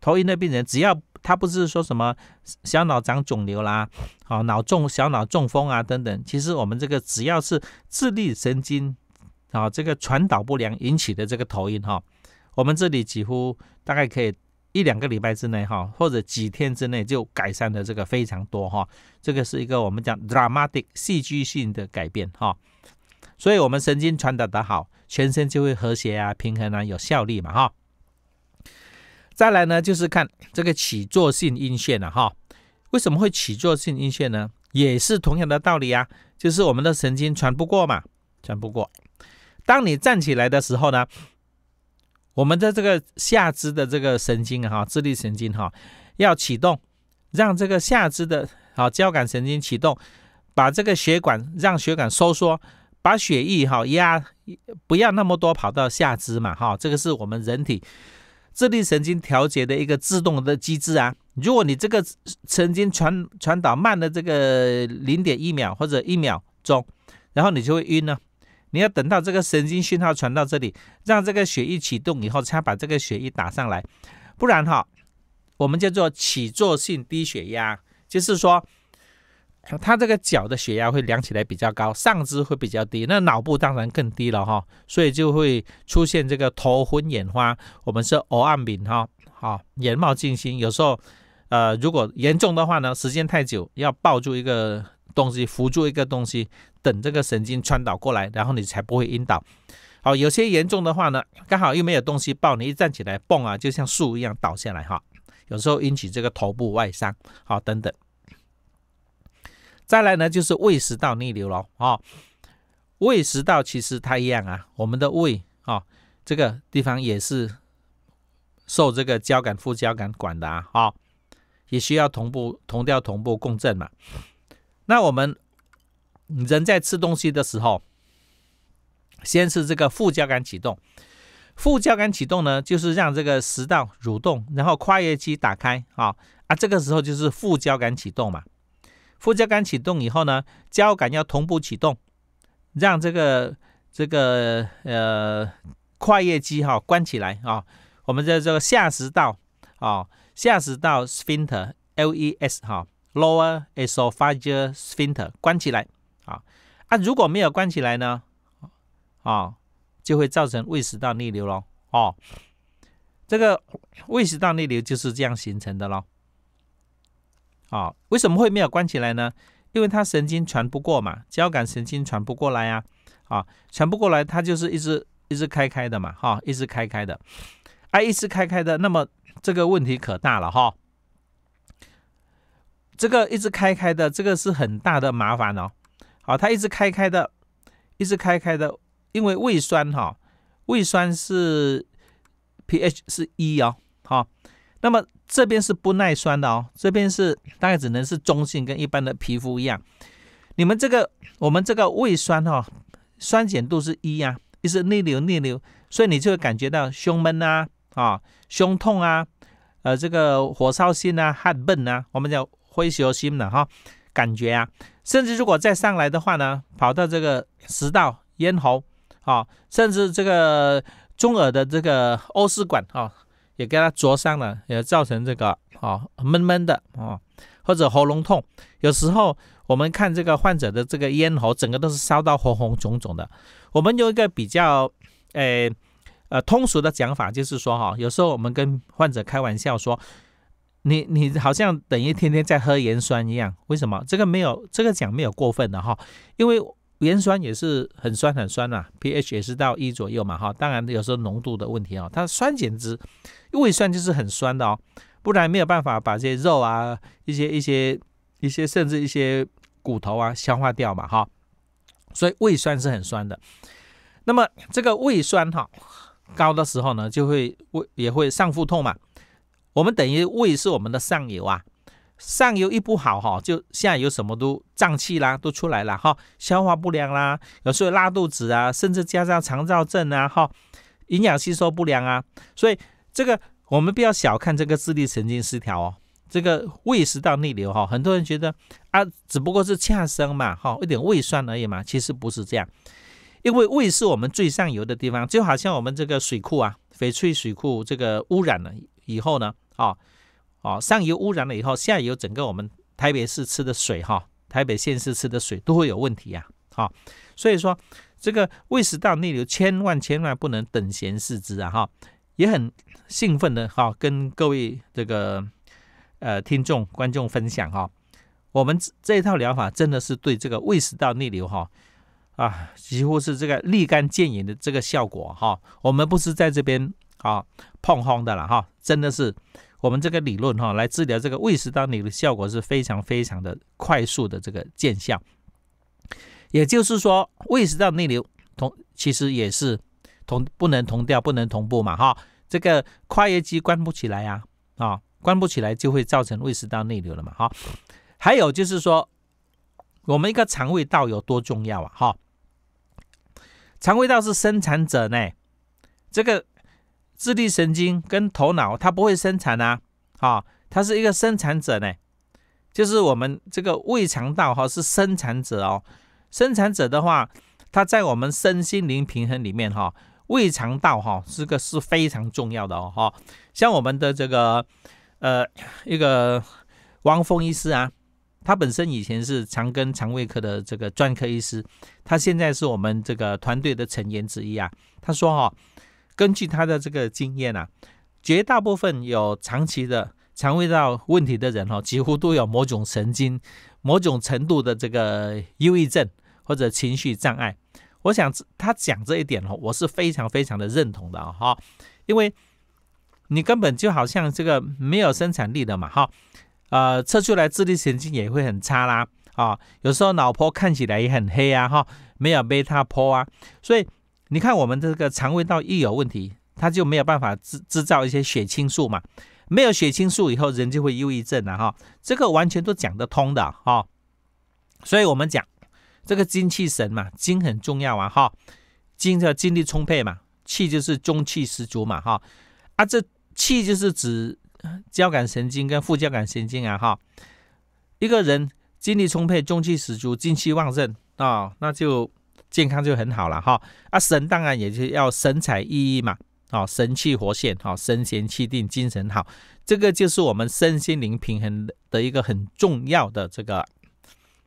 头晕的病人只要他不是说什么小脑长肿瘤啦，啊，脑中小脑中风啊等等，其实我们这个只要是智力神经。啊，这个传导不良引起的这个头晕哈，我们这里几乎大概可以一两个礼拜之内哈，或者几天之内就改善的这个非常多哈。这个是一个我们讲 dramatic 戏剧性的改变哈。所以，我们神经传导的好，全身就会和谐啊、平衡啊、有效力嘛哈。再来呢，就是看这个起坐性晕眩了哈。为什么会起坐性晕眩呢？也是同样的道理啊，就是我们的神经传不过嘛，传不过。当你站起来的时候呢，我们在这个下肢的这个神经啊，哈，智力神经哈，要启动，让这个下肢的啊交感神经启动，把这个血管让血管收缩，把血液哈压不要那么多跑到下肢嘛，哈，这个是我们人体智力神经调节的一个自动的机制啊。如果你这个神经传传导慢的这个零点一秒或者一秒钟，然后你就会晕呢。你要等到这个神经讯号传到这里，让这个血液启动以后，才把这个血液打上来，不然哈，我们叫做起坐性低血压，就是说，他这个脚的血压会量起来比较高，上肢会比较低，那脑部当然更低了哈，所以就会出现这个头昏眼花，我们是偶暗鸣哈，好眼冒金星，有时候呃如果严重的话呢，时间太久要抱住一个。东西扶住一个东西，等这个神经传导过来，然后你才不会晕倒。好，有些严重的话呢，刚好又没有东西抱你，一站起来蹦啊，就像树一样倒下来哈。有时候引起这个头部外伤，好等等。再来呢，就是胃食道逆流了啊。胃食道其实它一样啊，我们的胃啊，这个地方也是受这个交感副交感管的啊，也需要同步同调同步共振嘛。那我们人在吃东西的时候，先是这个副交感启动，副交感启动呢，就是让这个食道蠕动，然后跨叶肌打开啊啊，这个时候就是副交感启动嘛。副交感启动以后呢，交感要同步启动，让这个这个呃跨叶肌哈关起来啊。我们叫这个下食道啊，下食道 sphincter LES 哈。Lower esophageal sphincter 关起来，啊啊，如果没有关起来呢，啊，就会造成胃食道逆流咯。哦，这个胃食道逆流就是这样形成的咯。啊，为什么会没有关起来呢？因为它神经传不过嘛，交感神经传不过来啊，啊，传不过来，它就是一直一直开开的嘛，哈，一直开开的，啊，一直开开的，那么这个问题可大了哈。这个一直开开的，这个是很大的麻烦哦。好，它一直开开的，一直开开的，因为胃酸哈，胃酸是 pH 是一哦，好，那么这边是不耐酸的哦，这边是大概只能是中性，跟一般的皮肤一样。你们这个，我们这个胃酸哈，酸碱度是一呀，一直逆流逆流，所以你就会感觉到胸闷啊啊，胸痛啊，呃，这个火烧心啊，汗奔啊，我们叫。灰心的哈，感觉啊，甚至如果再上来的话呢，跑到这个食道、咽喉啊，甚至这个中耳的这个欧式管啊，也给它灼伤了，也造成这个啊闷闷的啊，或者喉咙痛。有时候我们看这个患者的这个咽喉，整个都是烧到红红肿肿的。我们有一个比较呃呃通俗的讲法，就是说哈，有时候我们跟患者开玩笑说。你你好像等于天天在喝盐酸一样，为什么？这个没有，这个讲没有过分的哈，因为盐酸也是很酸很酸呐 p h 也是到一左右嘛哈。当然有时候浓度的问题哦，它酸碱值，胃酸就是很酸的哦，不然没有办法把这些肉啊、一些一些一些甚至一些骨头啊消化掉嘛哈。所以胃酸是很酸的。那么这个胃酸哈高的时候呢，就会胃也会上腹痛嘛。我们等于胃是我们的上游啊，上游一不好哈，就下游什么都胀气啦，都出来了哈，消化不良啦，有时候拉肚子啊，甚至加上肠燥症啊哈，营养吸收不良啊，所以这个我们不要小看这个自律神经失调哦，这个胃食道逆流哈，很多人觉得啊，只不过是恰生嘛哈，一点胃酸而已嘛，其实不是这样，因为胃是我们最上游的地方，就好像我们这个水库啊，翡翠水库这个污染了以后呢。啊啊！上游污染了以后，下游整个我们台北市吃的水，哈，台北县市吃的水都会有问题呀，哈。所以说，这个胃食道逆流千万千万不能等闲视之啊，哈。也很兴奋的哈，跟各位这个呃听众观众分享哈，我们这套疗法真的是对这个胃食道逆流哈啊，几乎是这个立竿见影的这个效果哈。我们不是在这边啊。碰轰的了哈，真的是我们这个理论哈，来治疗这个胃食道逆流效果是非常非常的快速的这个见效。也就是说，胃食道逆流同其实也是同不能同调、不能同步嘛哈，这个跨越机关不起来呀啊，关不起来就会造成胃食道逆流了嘛哈。还有就是说，我们一个肠胃道有多重要啊？哈，肠胃道是生产者呢，这个。智力神经跟头脑，它不会生产啊，啊，它是一个生产者呢，就是我们这个胃肠道哈是生产者哦。生产者的话，它在我们身心灵平衡里面哈，胃肠道哈这个是非常重要的哦哈。像我们的这个呃一个汪峰医师啊，他本身以前是肠跟肠胃科的这个专科医师，他现在是我们这个团队的成员之一啊。他说哈。根据他的这个经验啊，绝大部分有长期的肠胃道问题的人哈，几乎都有某种神经、某种程度的这个忧郁症或者情绪障碍。我想他讲这一点哦，我是非常非常的认同的哈，因为你根本就好像这个没有生产力的嘛哈，呃，测出来智力神经也会很差啦啊，有时候脑波看起来也很黑啊哈，没有贝塔波啊，所以。你看，我们这个肠胃道一有问题，它就没有办法制制造一些血清素嘛，没有血清素以后人就会忧郁症了哈。这个完全都讲得通的哈。所以我们讲这个精气神嘛，精很重要啊哈，精叫精力充沛嘛，气就是中气十足嘛哈。啊，这气就是指交感神经跟副交感神经啊哈。一个人精力充沛、中气十足、精气旺盛啊，那就。健康就很好了哈，啊神当然也是要神采奕奕嘛，哦神气活现，哦神闲气定，精神好，这个就是我们身心灵平衡的一个很重要的这个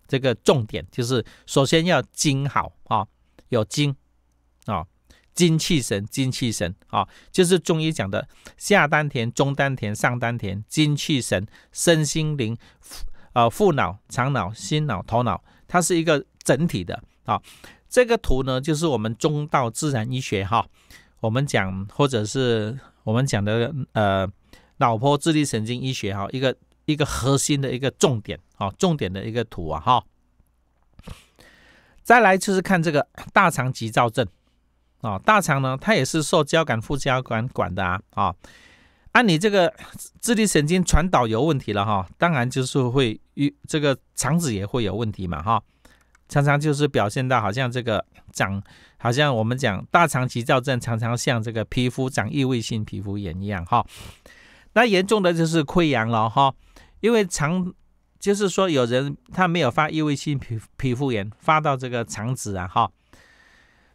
这个重点，就是首先要精好啊，有精啊，精气神，精气神啊，就是中医讲的下丹田、中丹田、上丹田，精气神，身心灵，呃腹脑、肠脑、心脑、头脑，它是一个整体的啊。这个图呢，就是我们中道自然医学哈，我们讲，或者是我们讲的呃脑波智力神经医学哈，一个一个核心的一个重点啊，重点的一个图啊哈。再来就是看这个 大肠急躁症啊，大肠呢，它也是受交感副交感管的啊啊，按你这个智 力神经传导有问题了哈，当然就是会与这个肠子也会有问题嘛哈。常常就是表现到好像这个长，好像我们讲大肠急躁症，常常像这个皮肤长异位性皮肤炎一样哈。那严重的就是溃疡了哈，因为肠就是说有人他没有发异位性皮皮肤炎，发到这个肠子啊哈。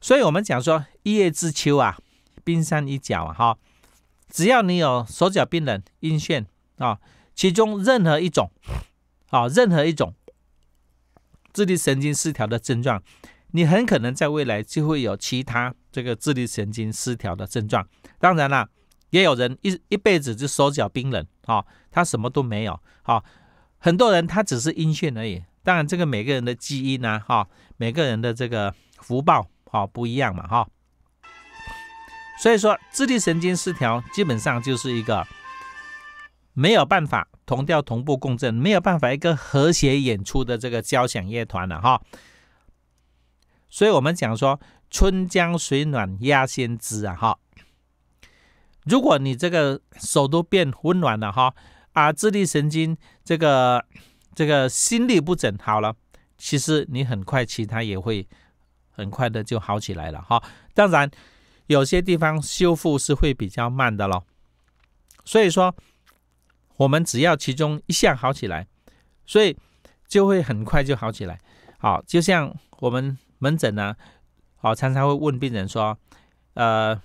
所以我们讲说一叶知秋啊，冰山一角啊哈。只要你有手脚冰冷、阴线啊，其中任何一种啊，任何一种。自律神经失调的症状，你很可能在未来就会有其他这个自律神经失调的症状。当然了，也有人一一辈子就手脚冰冷啊，他什么都没有啊。很多人他只是阴线而已。当然，这个每个人的基因啊，哈，每个人的这个福报哦、不一样嘛，哈。所以说，智力神经失调基本上就是一个。没有办法同调同步共振，没有办法一个和谐演出的这个交响乐团了哈。所以我们讲说“春江水暖鸭先知”啊哈。如果你这个手都变温暖了哈啊，自律神经这个这个心律不整好了，其实你很快其他也会很快的就好起来了哈。当然有些地方修复是会比较慢的咯。所以说。我们只要其中一项好起来，所以就会很快就好起来。好，就像我们门诊啊，好常常会问病人说，呃，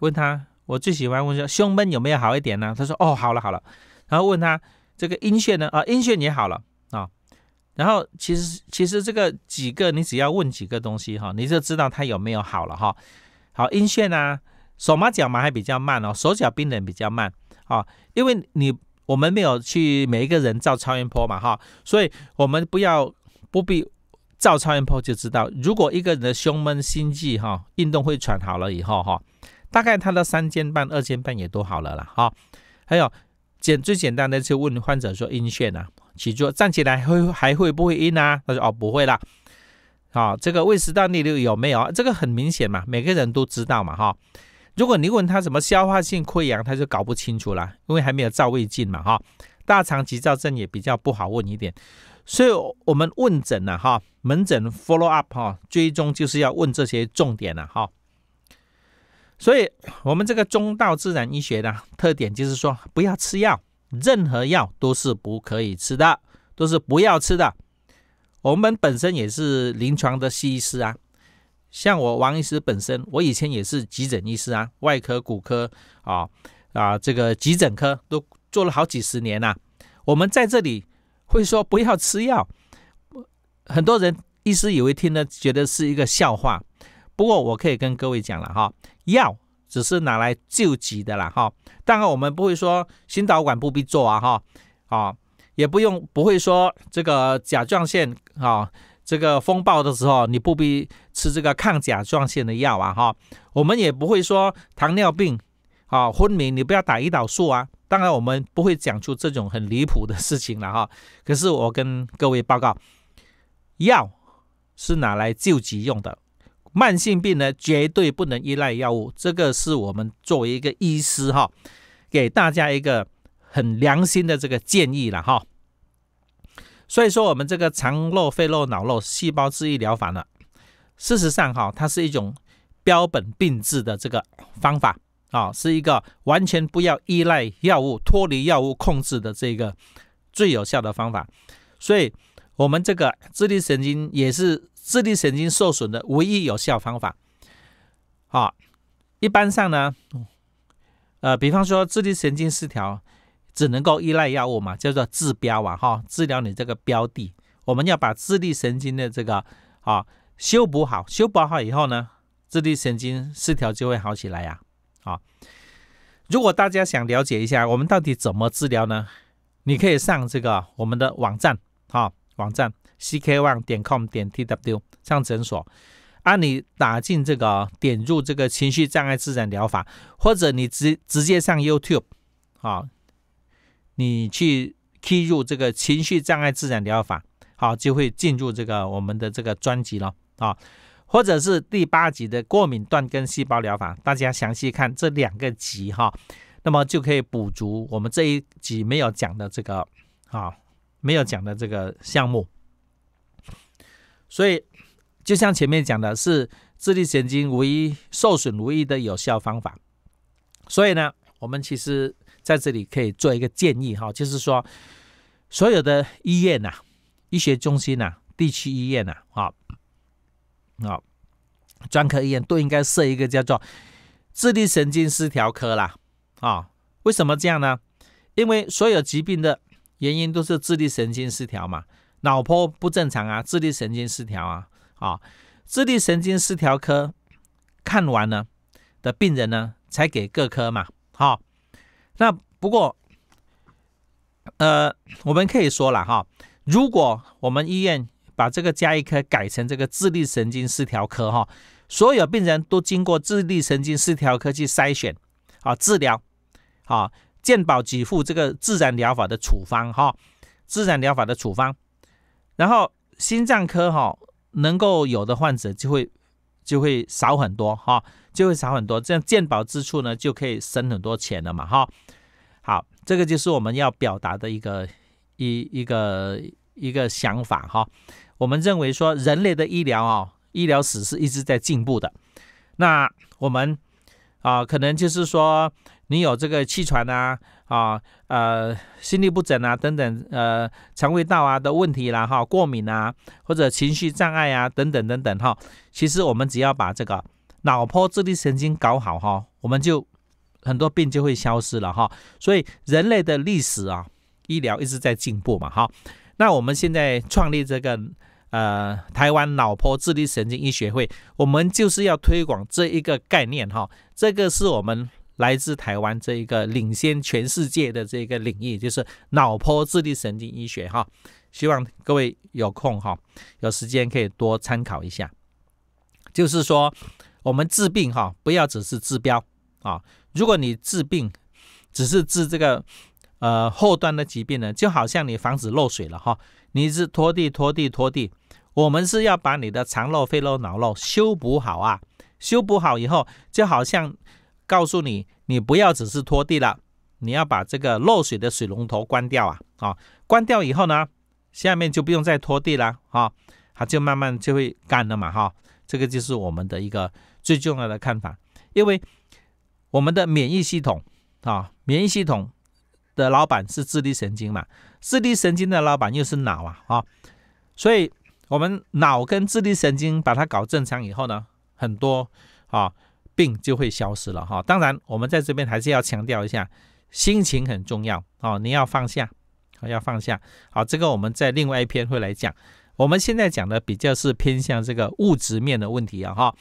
问他，我最喜欢问说胸闷有没有好一点呢？他说哦，好了好了。然后问他这个阴穴呢？啊，阴穴也好了啊。然后其实其实这个几个你只要问几个东西哈，你就知道他有没有好了哈。好，阴穴呢，手麻脚麻还比较慢哦，手脚冰冷比较慢啊，因为你。我们没有去每一个人照超音波嘛，哈，所以我们不要不必照超音波就知道，如果一个人的胸闷心悸，哈，运动会喘好了以后，哈，大概他的三尖瓣、二尖瓣也都好了啦。哈，还有简最简单的就问患者说晕眩呢，起坐站起来会还会不会晕啊？他说哦不会啦。啊，这个胃食道逆流有没有？这个很明显嘛，每个人都知道嘛，哈。如果你问他什么消化性溃疡，他就搞不清楚了，因为还没有照胃镜嘛哈。大肠急躁症也比较不好问一点，所以我们问诊呢哈，门诊 follow up 哈，追踪就是要问这些重点了哈。所以我们这个中道自然医学呢，特点就是说不要吃药，任何药都是不可以吃的，都是不要吃的。我们本身也是临床的西医师啊。像我王医师本身，我以前也是急诊医师啊，外科、骨科啊啊，这个急诊科都做了好几十年呐。我们在这里会说不要吃药，很多人医师以为听了觉得是一个笑话。不过我可以跟各位讲了哈，药只是拿来救急的啦哈。当然我们不会说心导管不必做啊哈啊，也不用不会说这个甲状腺啊这个风暴的时候你不必。吃这个抗甲状腺的药啊，哈，我们也不会说糖尿病啊、昏迷，你不要打胰岛素啊。当然，我们不会讲出这种很离谱的事情了哈。可是我跟各位报告，药是拿来救急用的，慢性病呢绝对不能依赖药物，这个是我们作为一个医师哈，给大家一个很良心的这个建议了哈。所以说，我们这个肠漏、肺漏、脑漏、细胞治愈疗法呢。事实上，哈，它是一种标本并治的这个方法，啊，是一个完全不要依赖药物、脱离药物控制的这个最有效的方法。所以，我们这个自律神经也是自律神经受损的唯一有效方法。啊，一般上呢，呃，比方说自律神经失调，只能够依赖药物嘛，叫做治标啊，哈，治疗你这个标的。我们要把自律神经的这个啊。修补好，修补好以后呢，自律神经失调就会好起来呀！啊，如果大家想了解一下我们到底怎么治疗呢？你可以上这个我们的网站，啊，网站 c k one 点 com 点 t w 上诊所，啊，你打进这个点入这个情绪障碍自然疗法，或者你直直接上 YouTube，啊，你去 key 入这个情绪障碍自然疗法，好，就会进入这个我们的这个专辑了。啊，或者是第八集的过敏断根细胞疗法，大家详细看这两个集哈，那么就可以补足我们这一集没有讲的这个啊，没有讲的这个项目。所以，就像前面讲的，是智力神经唯一受损无益的有效方法。所以呢，我们其实在这里可以做一个建议哈，就是说，所有的医院呐、医学中心呐、地区医院呐，啊。啊，专科医院都应该设一个叫做智力神经失调科啦。啊，为什么这样呢？因为所有疾病的原因都是智力神经失调嘛，脑波不正常啊，智力神经失调啊。啊，智力神经失调科看完了的病人呢，才给各科嘛。好，那不过，呃，我们可以说了哈，如果我们医院。把这个加一颗改成这个智力神经失调科哈，所有病人都经过智力神经失调科去筛选，啊，治疗，啊，健保给付这个自然疗法的处方哈，自然疗法的处方，然后心脏科哈能够有的患者就会就会少很多哈，就会少很多，这样健保支出呢就可以省很多钱了嘛哈。好，这个就是我们要表达的一个一一个一个想法哈。我们认为说，人类的医疗啊，医疗史是一直在进步的。那我们啊，可能就是说，你有这个气喘啊，啊呃，心律不整啊，等等，呃，肠胃道啊的问题啦，哈，过敏啊，或者情绪障碍啊，等等等等，哈，其实我们只要把这个脑波智力、神经搞好，哈，我们就很多病就会消失了，哈。所以人类的历史啊，医疗一直在进步嘛，哈。那我们现在创立这个。呃，台湾脑波智力神经医学会，我们就是要推广这一个概念哈。这个是我们来自台湾这一个领先全世界的这个领域，就是脑波智力神经医学哈。希望各位有空哈，有时间可以多参考一下。就是说，我们治病哈，不要只是治标啊。如果你治病只是治这个呃后端的疾病呢，就好像你房子漏水了哈，你是拖地拖地拖地。我们是要把你的肠漏、肺漏、脑漏修补好啊！修补好以后，就好像告诉你，你不要只是拖地了，你要把这个漏水的水龙头关掉啊！啊，关掉以后呢，下面就不用再拖地了啊，它就慢慢就会干了嘛！哈，这个就是我们的一个最重要的看法，因为我们的免疫系统啊，免疫系统的老板是自律神经嘛，自律神经的老板又是脑啊！啊，所以。我们脑跟智力神经把它搞正常以后呢，很多啊病就会消失了哈。当然，我们在这边还是要强调一下，心情很重要啊，你要放下，要放下。好，这个我们在另外一篇会来讲。我们现在讲的比较是偏向这个物质面的问题啊哈。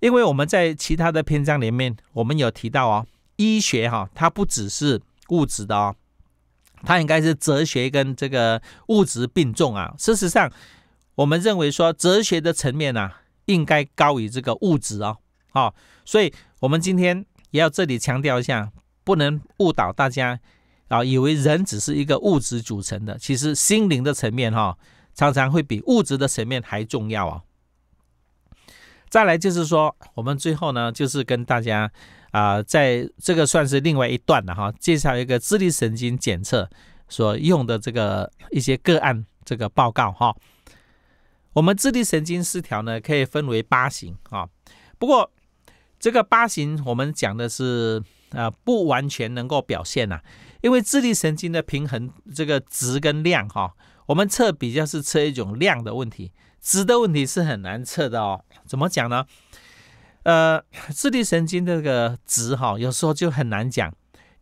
因为我们在其他的篇章里面，我们有提到哦，医学哈，它不只是物质的哦，它应该是哲学跟这个物质并重啊。事实上。我们认为说，哲学的层面呢，应该高于这个物质哦，好，所以我们今天也要这里强调一下，不能误导大家啊，以为人只是一个物质组成的，其实心灵的层面哈，常常会比物质的层面还重要啊。再来就是说，我们最后呢，就是跟大家啊，在这个算是另外一段了哈，介绍一个智力神经检测所用的这个一些个案这个报告哈。我们智力神经失调呢，可以分为八型啊。不过这个八型，我们讲的是呃不完全能够表现呐，因为智力神经的平衡这个值跟量哈，我们测比较是测一种量的问题，值的问题是很难测的哦。怎么讲呢？呃，智力神经这个值哈，有时候就很难讲，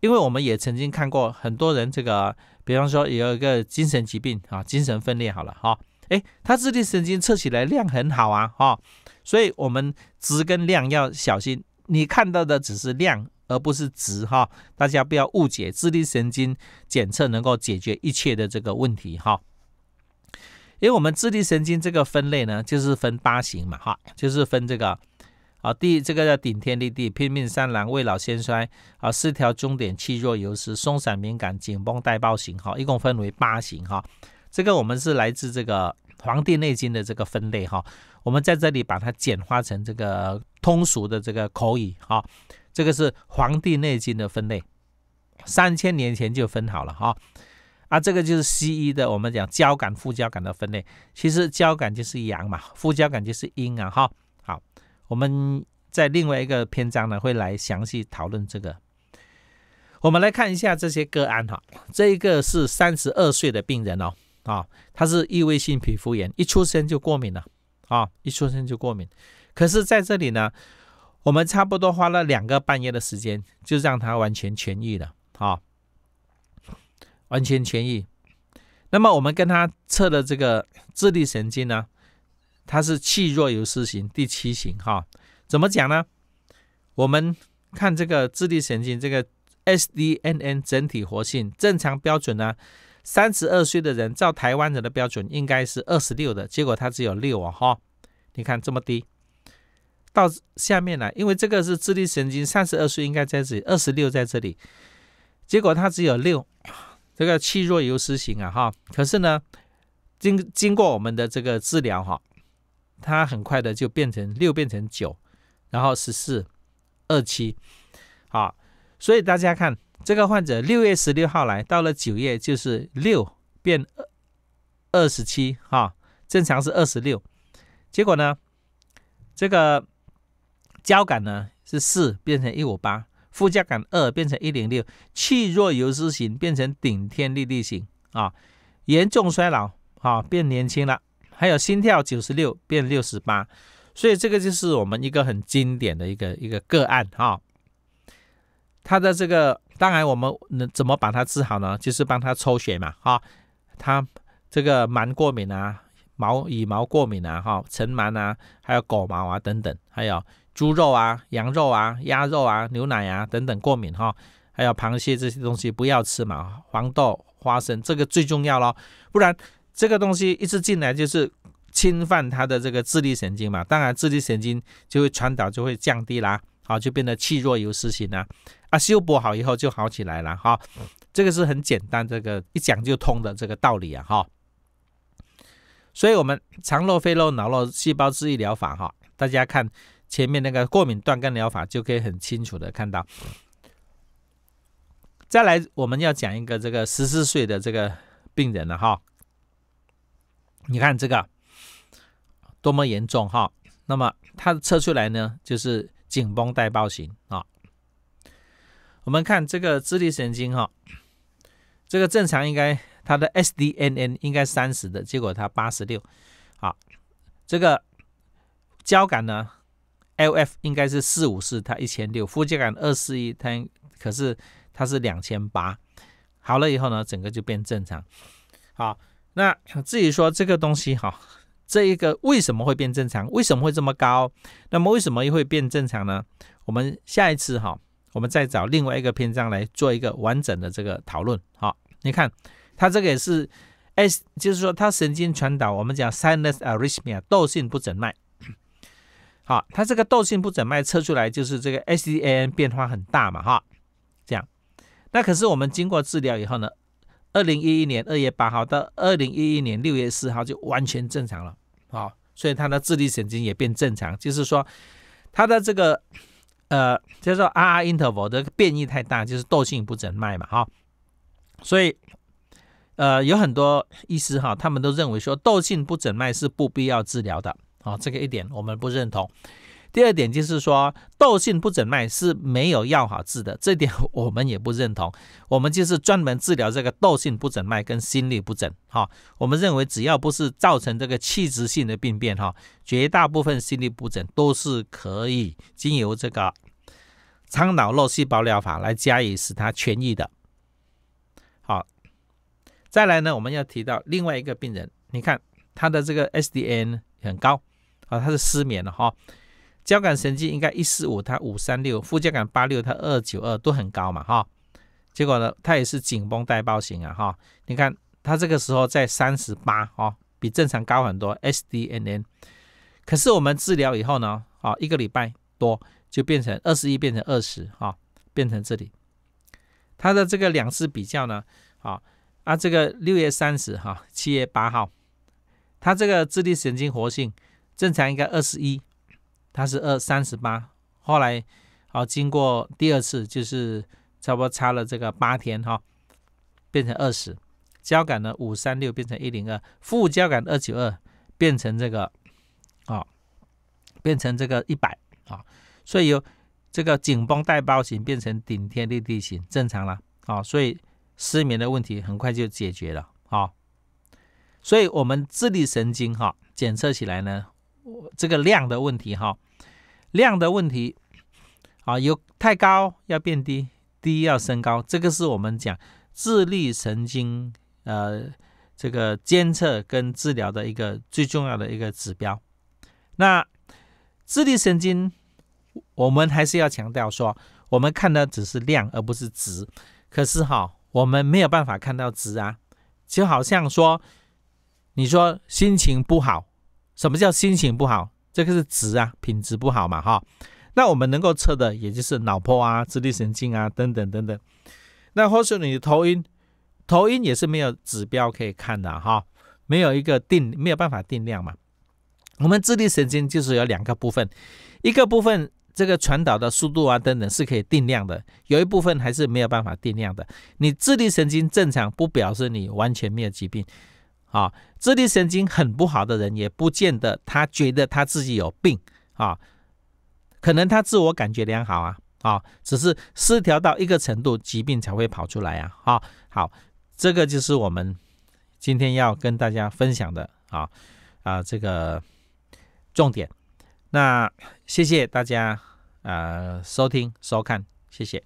因为我们也曾经看过很多人这个，比方说有一个精神疾病啊，精神分裂好了哈。哎，它智力神经测起来量很好啊，哈，所以我们值跟量要小心。你看到的只是量，而不是值，哈，大家不要误解。智力神经检测能够解决一切的这个问题，哈。因为我们智力神经这个分类呢，就是分八型嘛，哈，就是分这个啊，第这个叫顶天立地、拼命三郎、未老先衰啊，四条中点、气弱油失、松散敏感、紧绷带包型，哈，一共分为八型，哈。这个我们是来自这个《黄帝内经》的这个分类哈，我们在这里把它简化成这个通俗的这个口语哈。这个是《黄帝内经》的分类，三千年前就分好了哈。啊，这个就是西医的我们讲交感副交感的分类，其实交感就是阳嘛，副交感就是阴啊哈。好，我们在另外一个篇章呢会来详细讨论这个。我们来看一下这些个案哈，这一个是三十二岁的病人哦。啊，他是异位性皮肤炎，一出生就过敏了啊，一出生就过敏。可是在这里呢，我们差不多花了两个半月的时间，就让他完全痊愈了啊，完全痊愈。那么我们跟他测的这个智力神经呢，他是气弱有四型第七型哈，怎么讲呢？我们看这个智力神经这个 SDNN 整体活性正常标准呢？三十二岁的人，照台湾人的标准，应该是二十六的，结果他只有六啊！哈，你看这么低，到下面来，因为这个是智力神经，三十二岁应该在这里，二十六在这里，结果他只有六，这个气弱游丝型啊！哈，可是呢，经经过我们的这个治疗哈，他很快的就变成六，变成九，然后十四、二七，好，所以大家看。这个患者六月十六号来到了九月，就是六变二十七，哈，正常是二十六。结果呢，这个交感呢是四变成一五八，副交感二变成一零六，气弱游丝型变成顶天立地型啊，严重衰老啊变年轻了，还有心跳九十六变六十八，所以这个就是我们一个很经典的一个一个个案哈，他的这个。当然，我们能怎么把它治好呢？就是帮他抽血嘛，哈，他这个螨过敏啊，毛羽毛过敏啊，哈，尘螨啊，还有狗毛啊等等，还有猪肉啊、羊肉啊、鸭肉啊、牛奶啊等等过敏哈，还有螃蟹这些东西不要吃嘛，黄豆、花生这个最重要咯，不然这个东西一直进来就是侵犯他的这个智力神经嘛，当然智力神经就会传导就会降低啦，好，就变得气弱有丝型啦。啊，修补好以后就好起来了哈，这个是很简单，这个一讲就通的这个道理啊哈。所以，我们肠漏、肺漏、脑漏细胞治愈疗法哈，大家看前面那个过敏断根疗法就可以很清楚的看到。再来，我们要讲一个这个十四岁的这个病人了哈，你看这个多么严重哈，那么他测出来呢，就是紧绷带包型啊。我们看这个智力神经哈，这个正常应该它的 SDNN 应该三十的结果它八十六，好，这个交感呢 LF 应该是四五四，它一千六，副交感二四一，它可是它是两千八，好了以后呢，整个就变正常，好，那至于说这个东西哈，这一个为什么会变正常，为什么会这么高，那么为什么又会变正常呢？我们下一次哈。我们再找另外一个篇章来做一个完整的这个讨论，好，你看，他这个也是 S，就是说他神经传导，我们讲 sinus arrhythmia 窦性不整脉，好，他这个窦性不整脉测出来就是这个 SDN 变化很大嘛，哈，这样，那可是我们经过治疗以后呢，二零一一年二月八号到二零一一年六月四号就完全正常了，好，所以他的智力神经也变正常，就是说他的这个。呃，叫做 RR i n t e r v a l 的变异太大，就是窦性不整脉嘛，哈，所以呃，有很多医师哈，他们都认为说窦性不整脉是不必要治疗的，好，这个一点我们不认同。第二点就是说，窦性不整脉是没有药好治的，这点我们也不认同。我们就是专门治疗这个窦性不整脉跟心律不整，哈。我们认为只要不是造成这个器质性的病变，哈，绝大部分心律不整都是可以经由这个苍脑肉细胞疗法来加以使它痊愈的。好，再来呢，我们要提到另外一个病人，你看他的这个 SDN 很高，啊，他是失眠的哈。交感神经应该一四五，它五三六，副交感八六，它二九二都很高嘛哈，结果呢，它也是紧绷带包型啊哈，你看它这个时候在三十八啊，比正常高很多，SDNN。可是我们治疗以后呢，啊，一个礼拜多就变成二十一变成二十哈，变成这里，它的这个两次比较呢，啊啊，这个六月三十哈，七月八号，它这个智力神经活性正常应该二十一。它是二三十八，后来好经过第二次，就是差不多差了这个八天哈，变成二十交感呢五三六变成一零二，副交感二九二变成这个啊，变成这个一百啊，所以由这个紧绷带包型变成顶天立地型，正常了啊，所以失眠的问题很快就解决了啊，所以我们智力神经哈检测起来呢。这个量的问题哈，量的问题啊，有太高要变低，低要升高，这个是我们讲智力神经呃这个监测跟治疗的一个最重要的一个指标。那智力神经，我们还是要强调说，我们看的只是量而不是值。可是哈，我们没有办法看到值啊，就好像说，你说心情不好。什么叫心情不好？这个是值啊，品质不好嘛，哈。那我们能够测的，也就是脑波啊、智力神经啊等等等等。那或许你的头晕，头晕也是没有指标可以看的，哈，没有一个定，没有办法定量嘛。我们自力神经就是有两个部分，一个部分这个传导的速度啊等等是可以定量的，有一部分还是没有办法定量的。你自力神经正常，不表示你完全没有疾病。啊，自律神经很不好的人也不见得他觉得他自己有病啊，可能他自我感觉良好啊啊，只是失调到一个程度，疾病才会跑出来啊啊，好，这个就是我们今天要跟大家分享的啊啊这个重点。那谢谢大家呃收听收看，谢谢。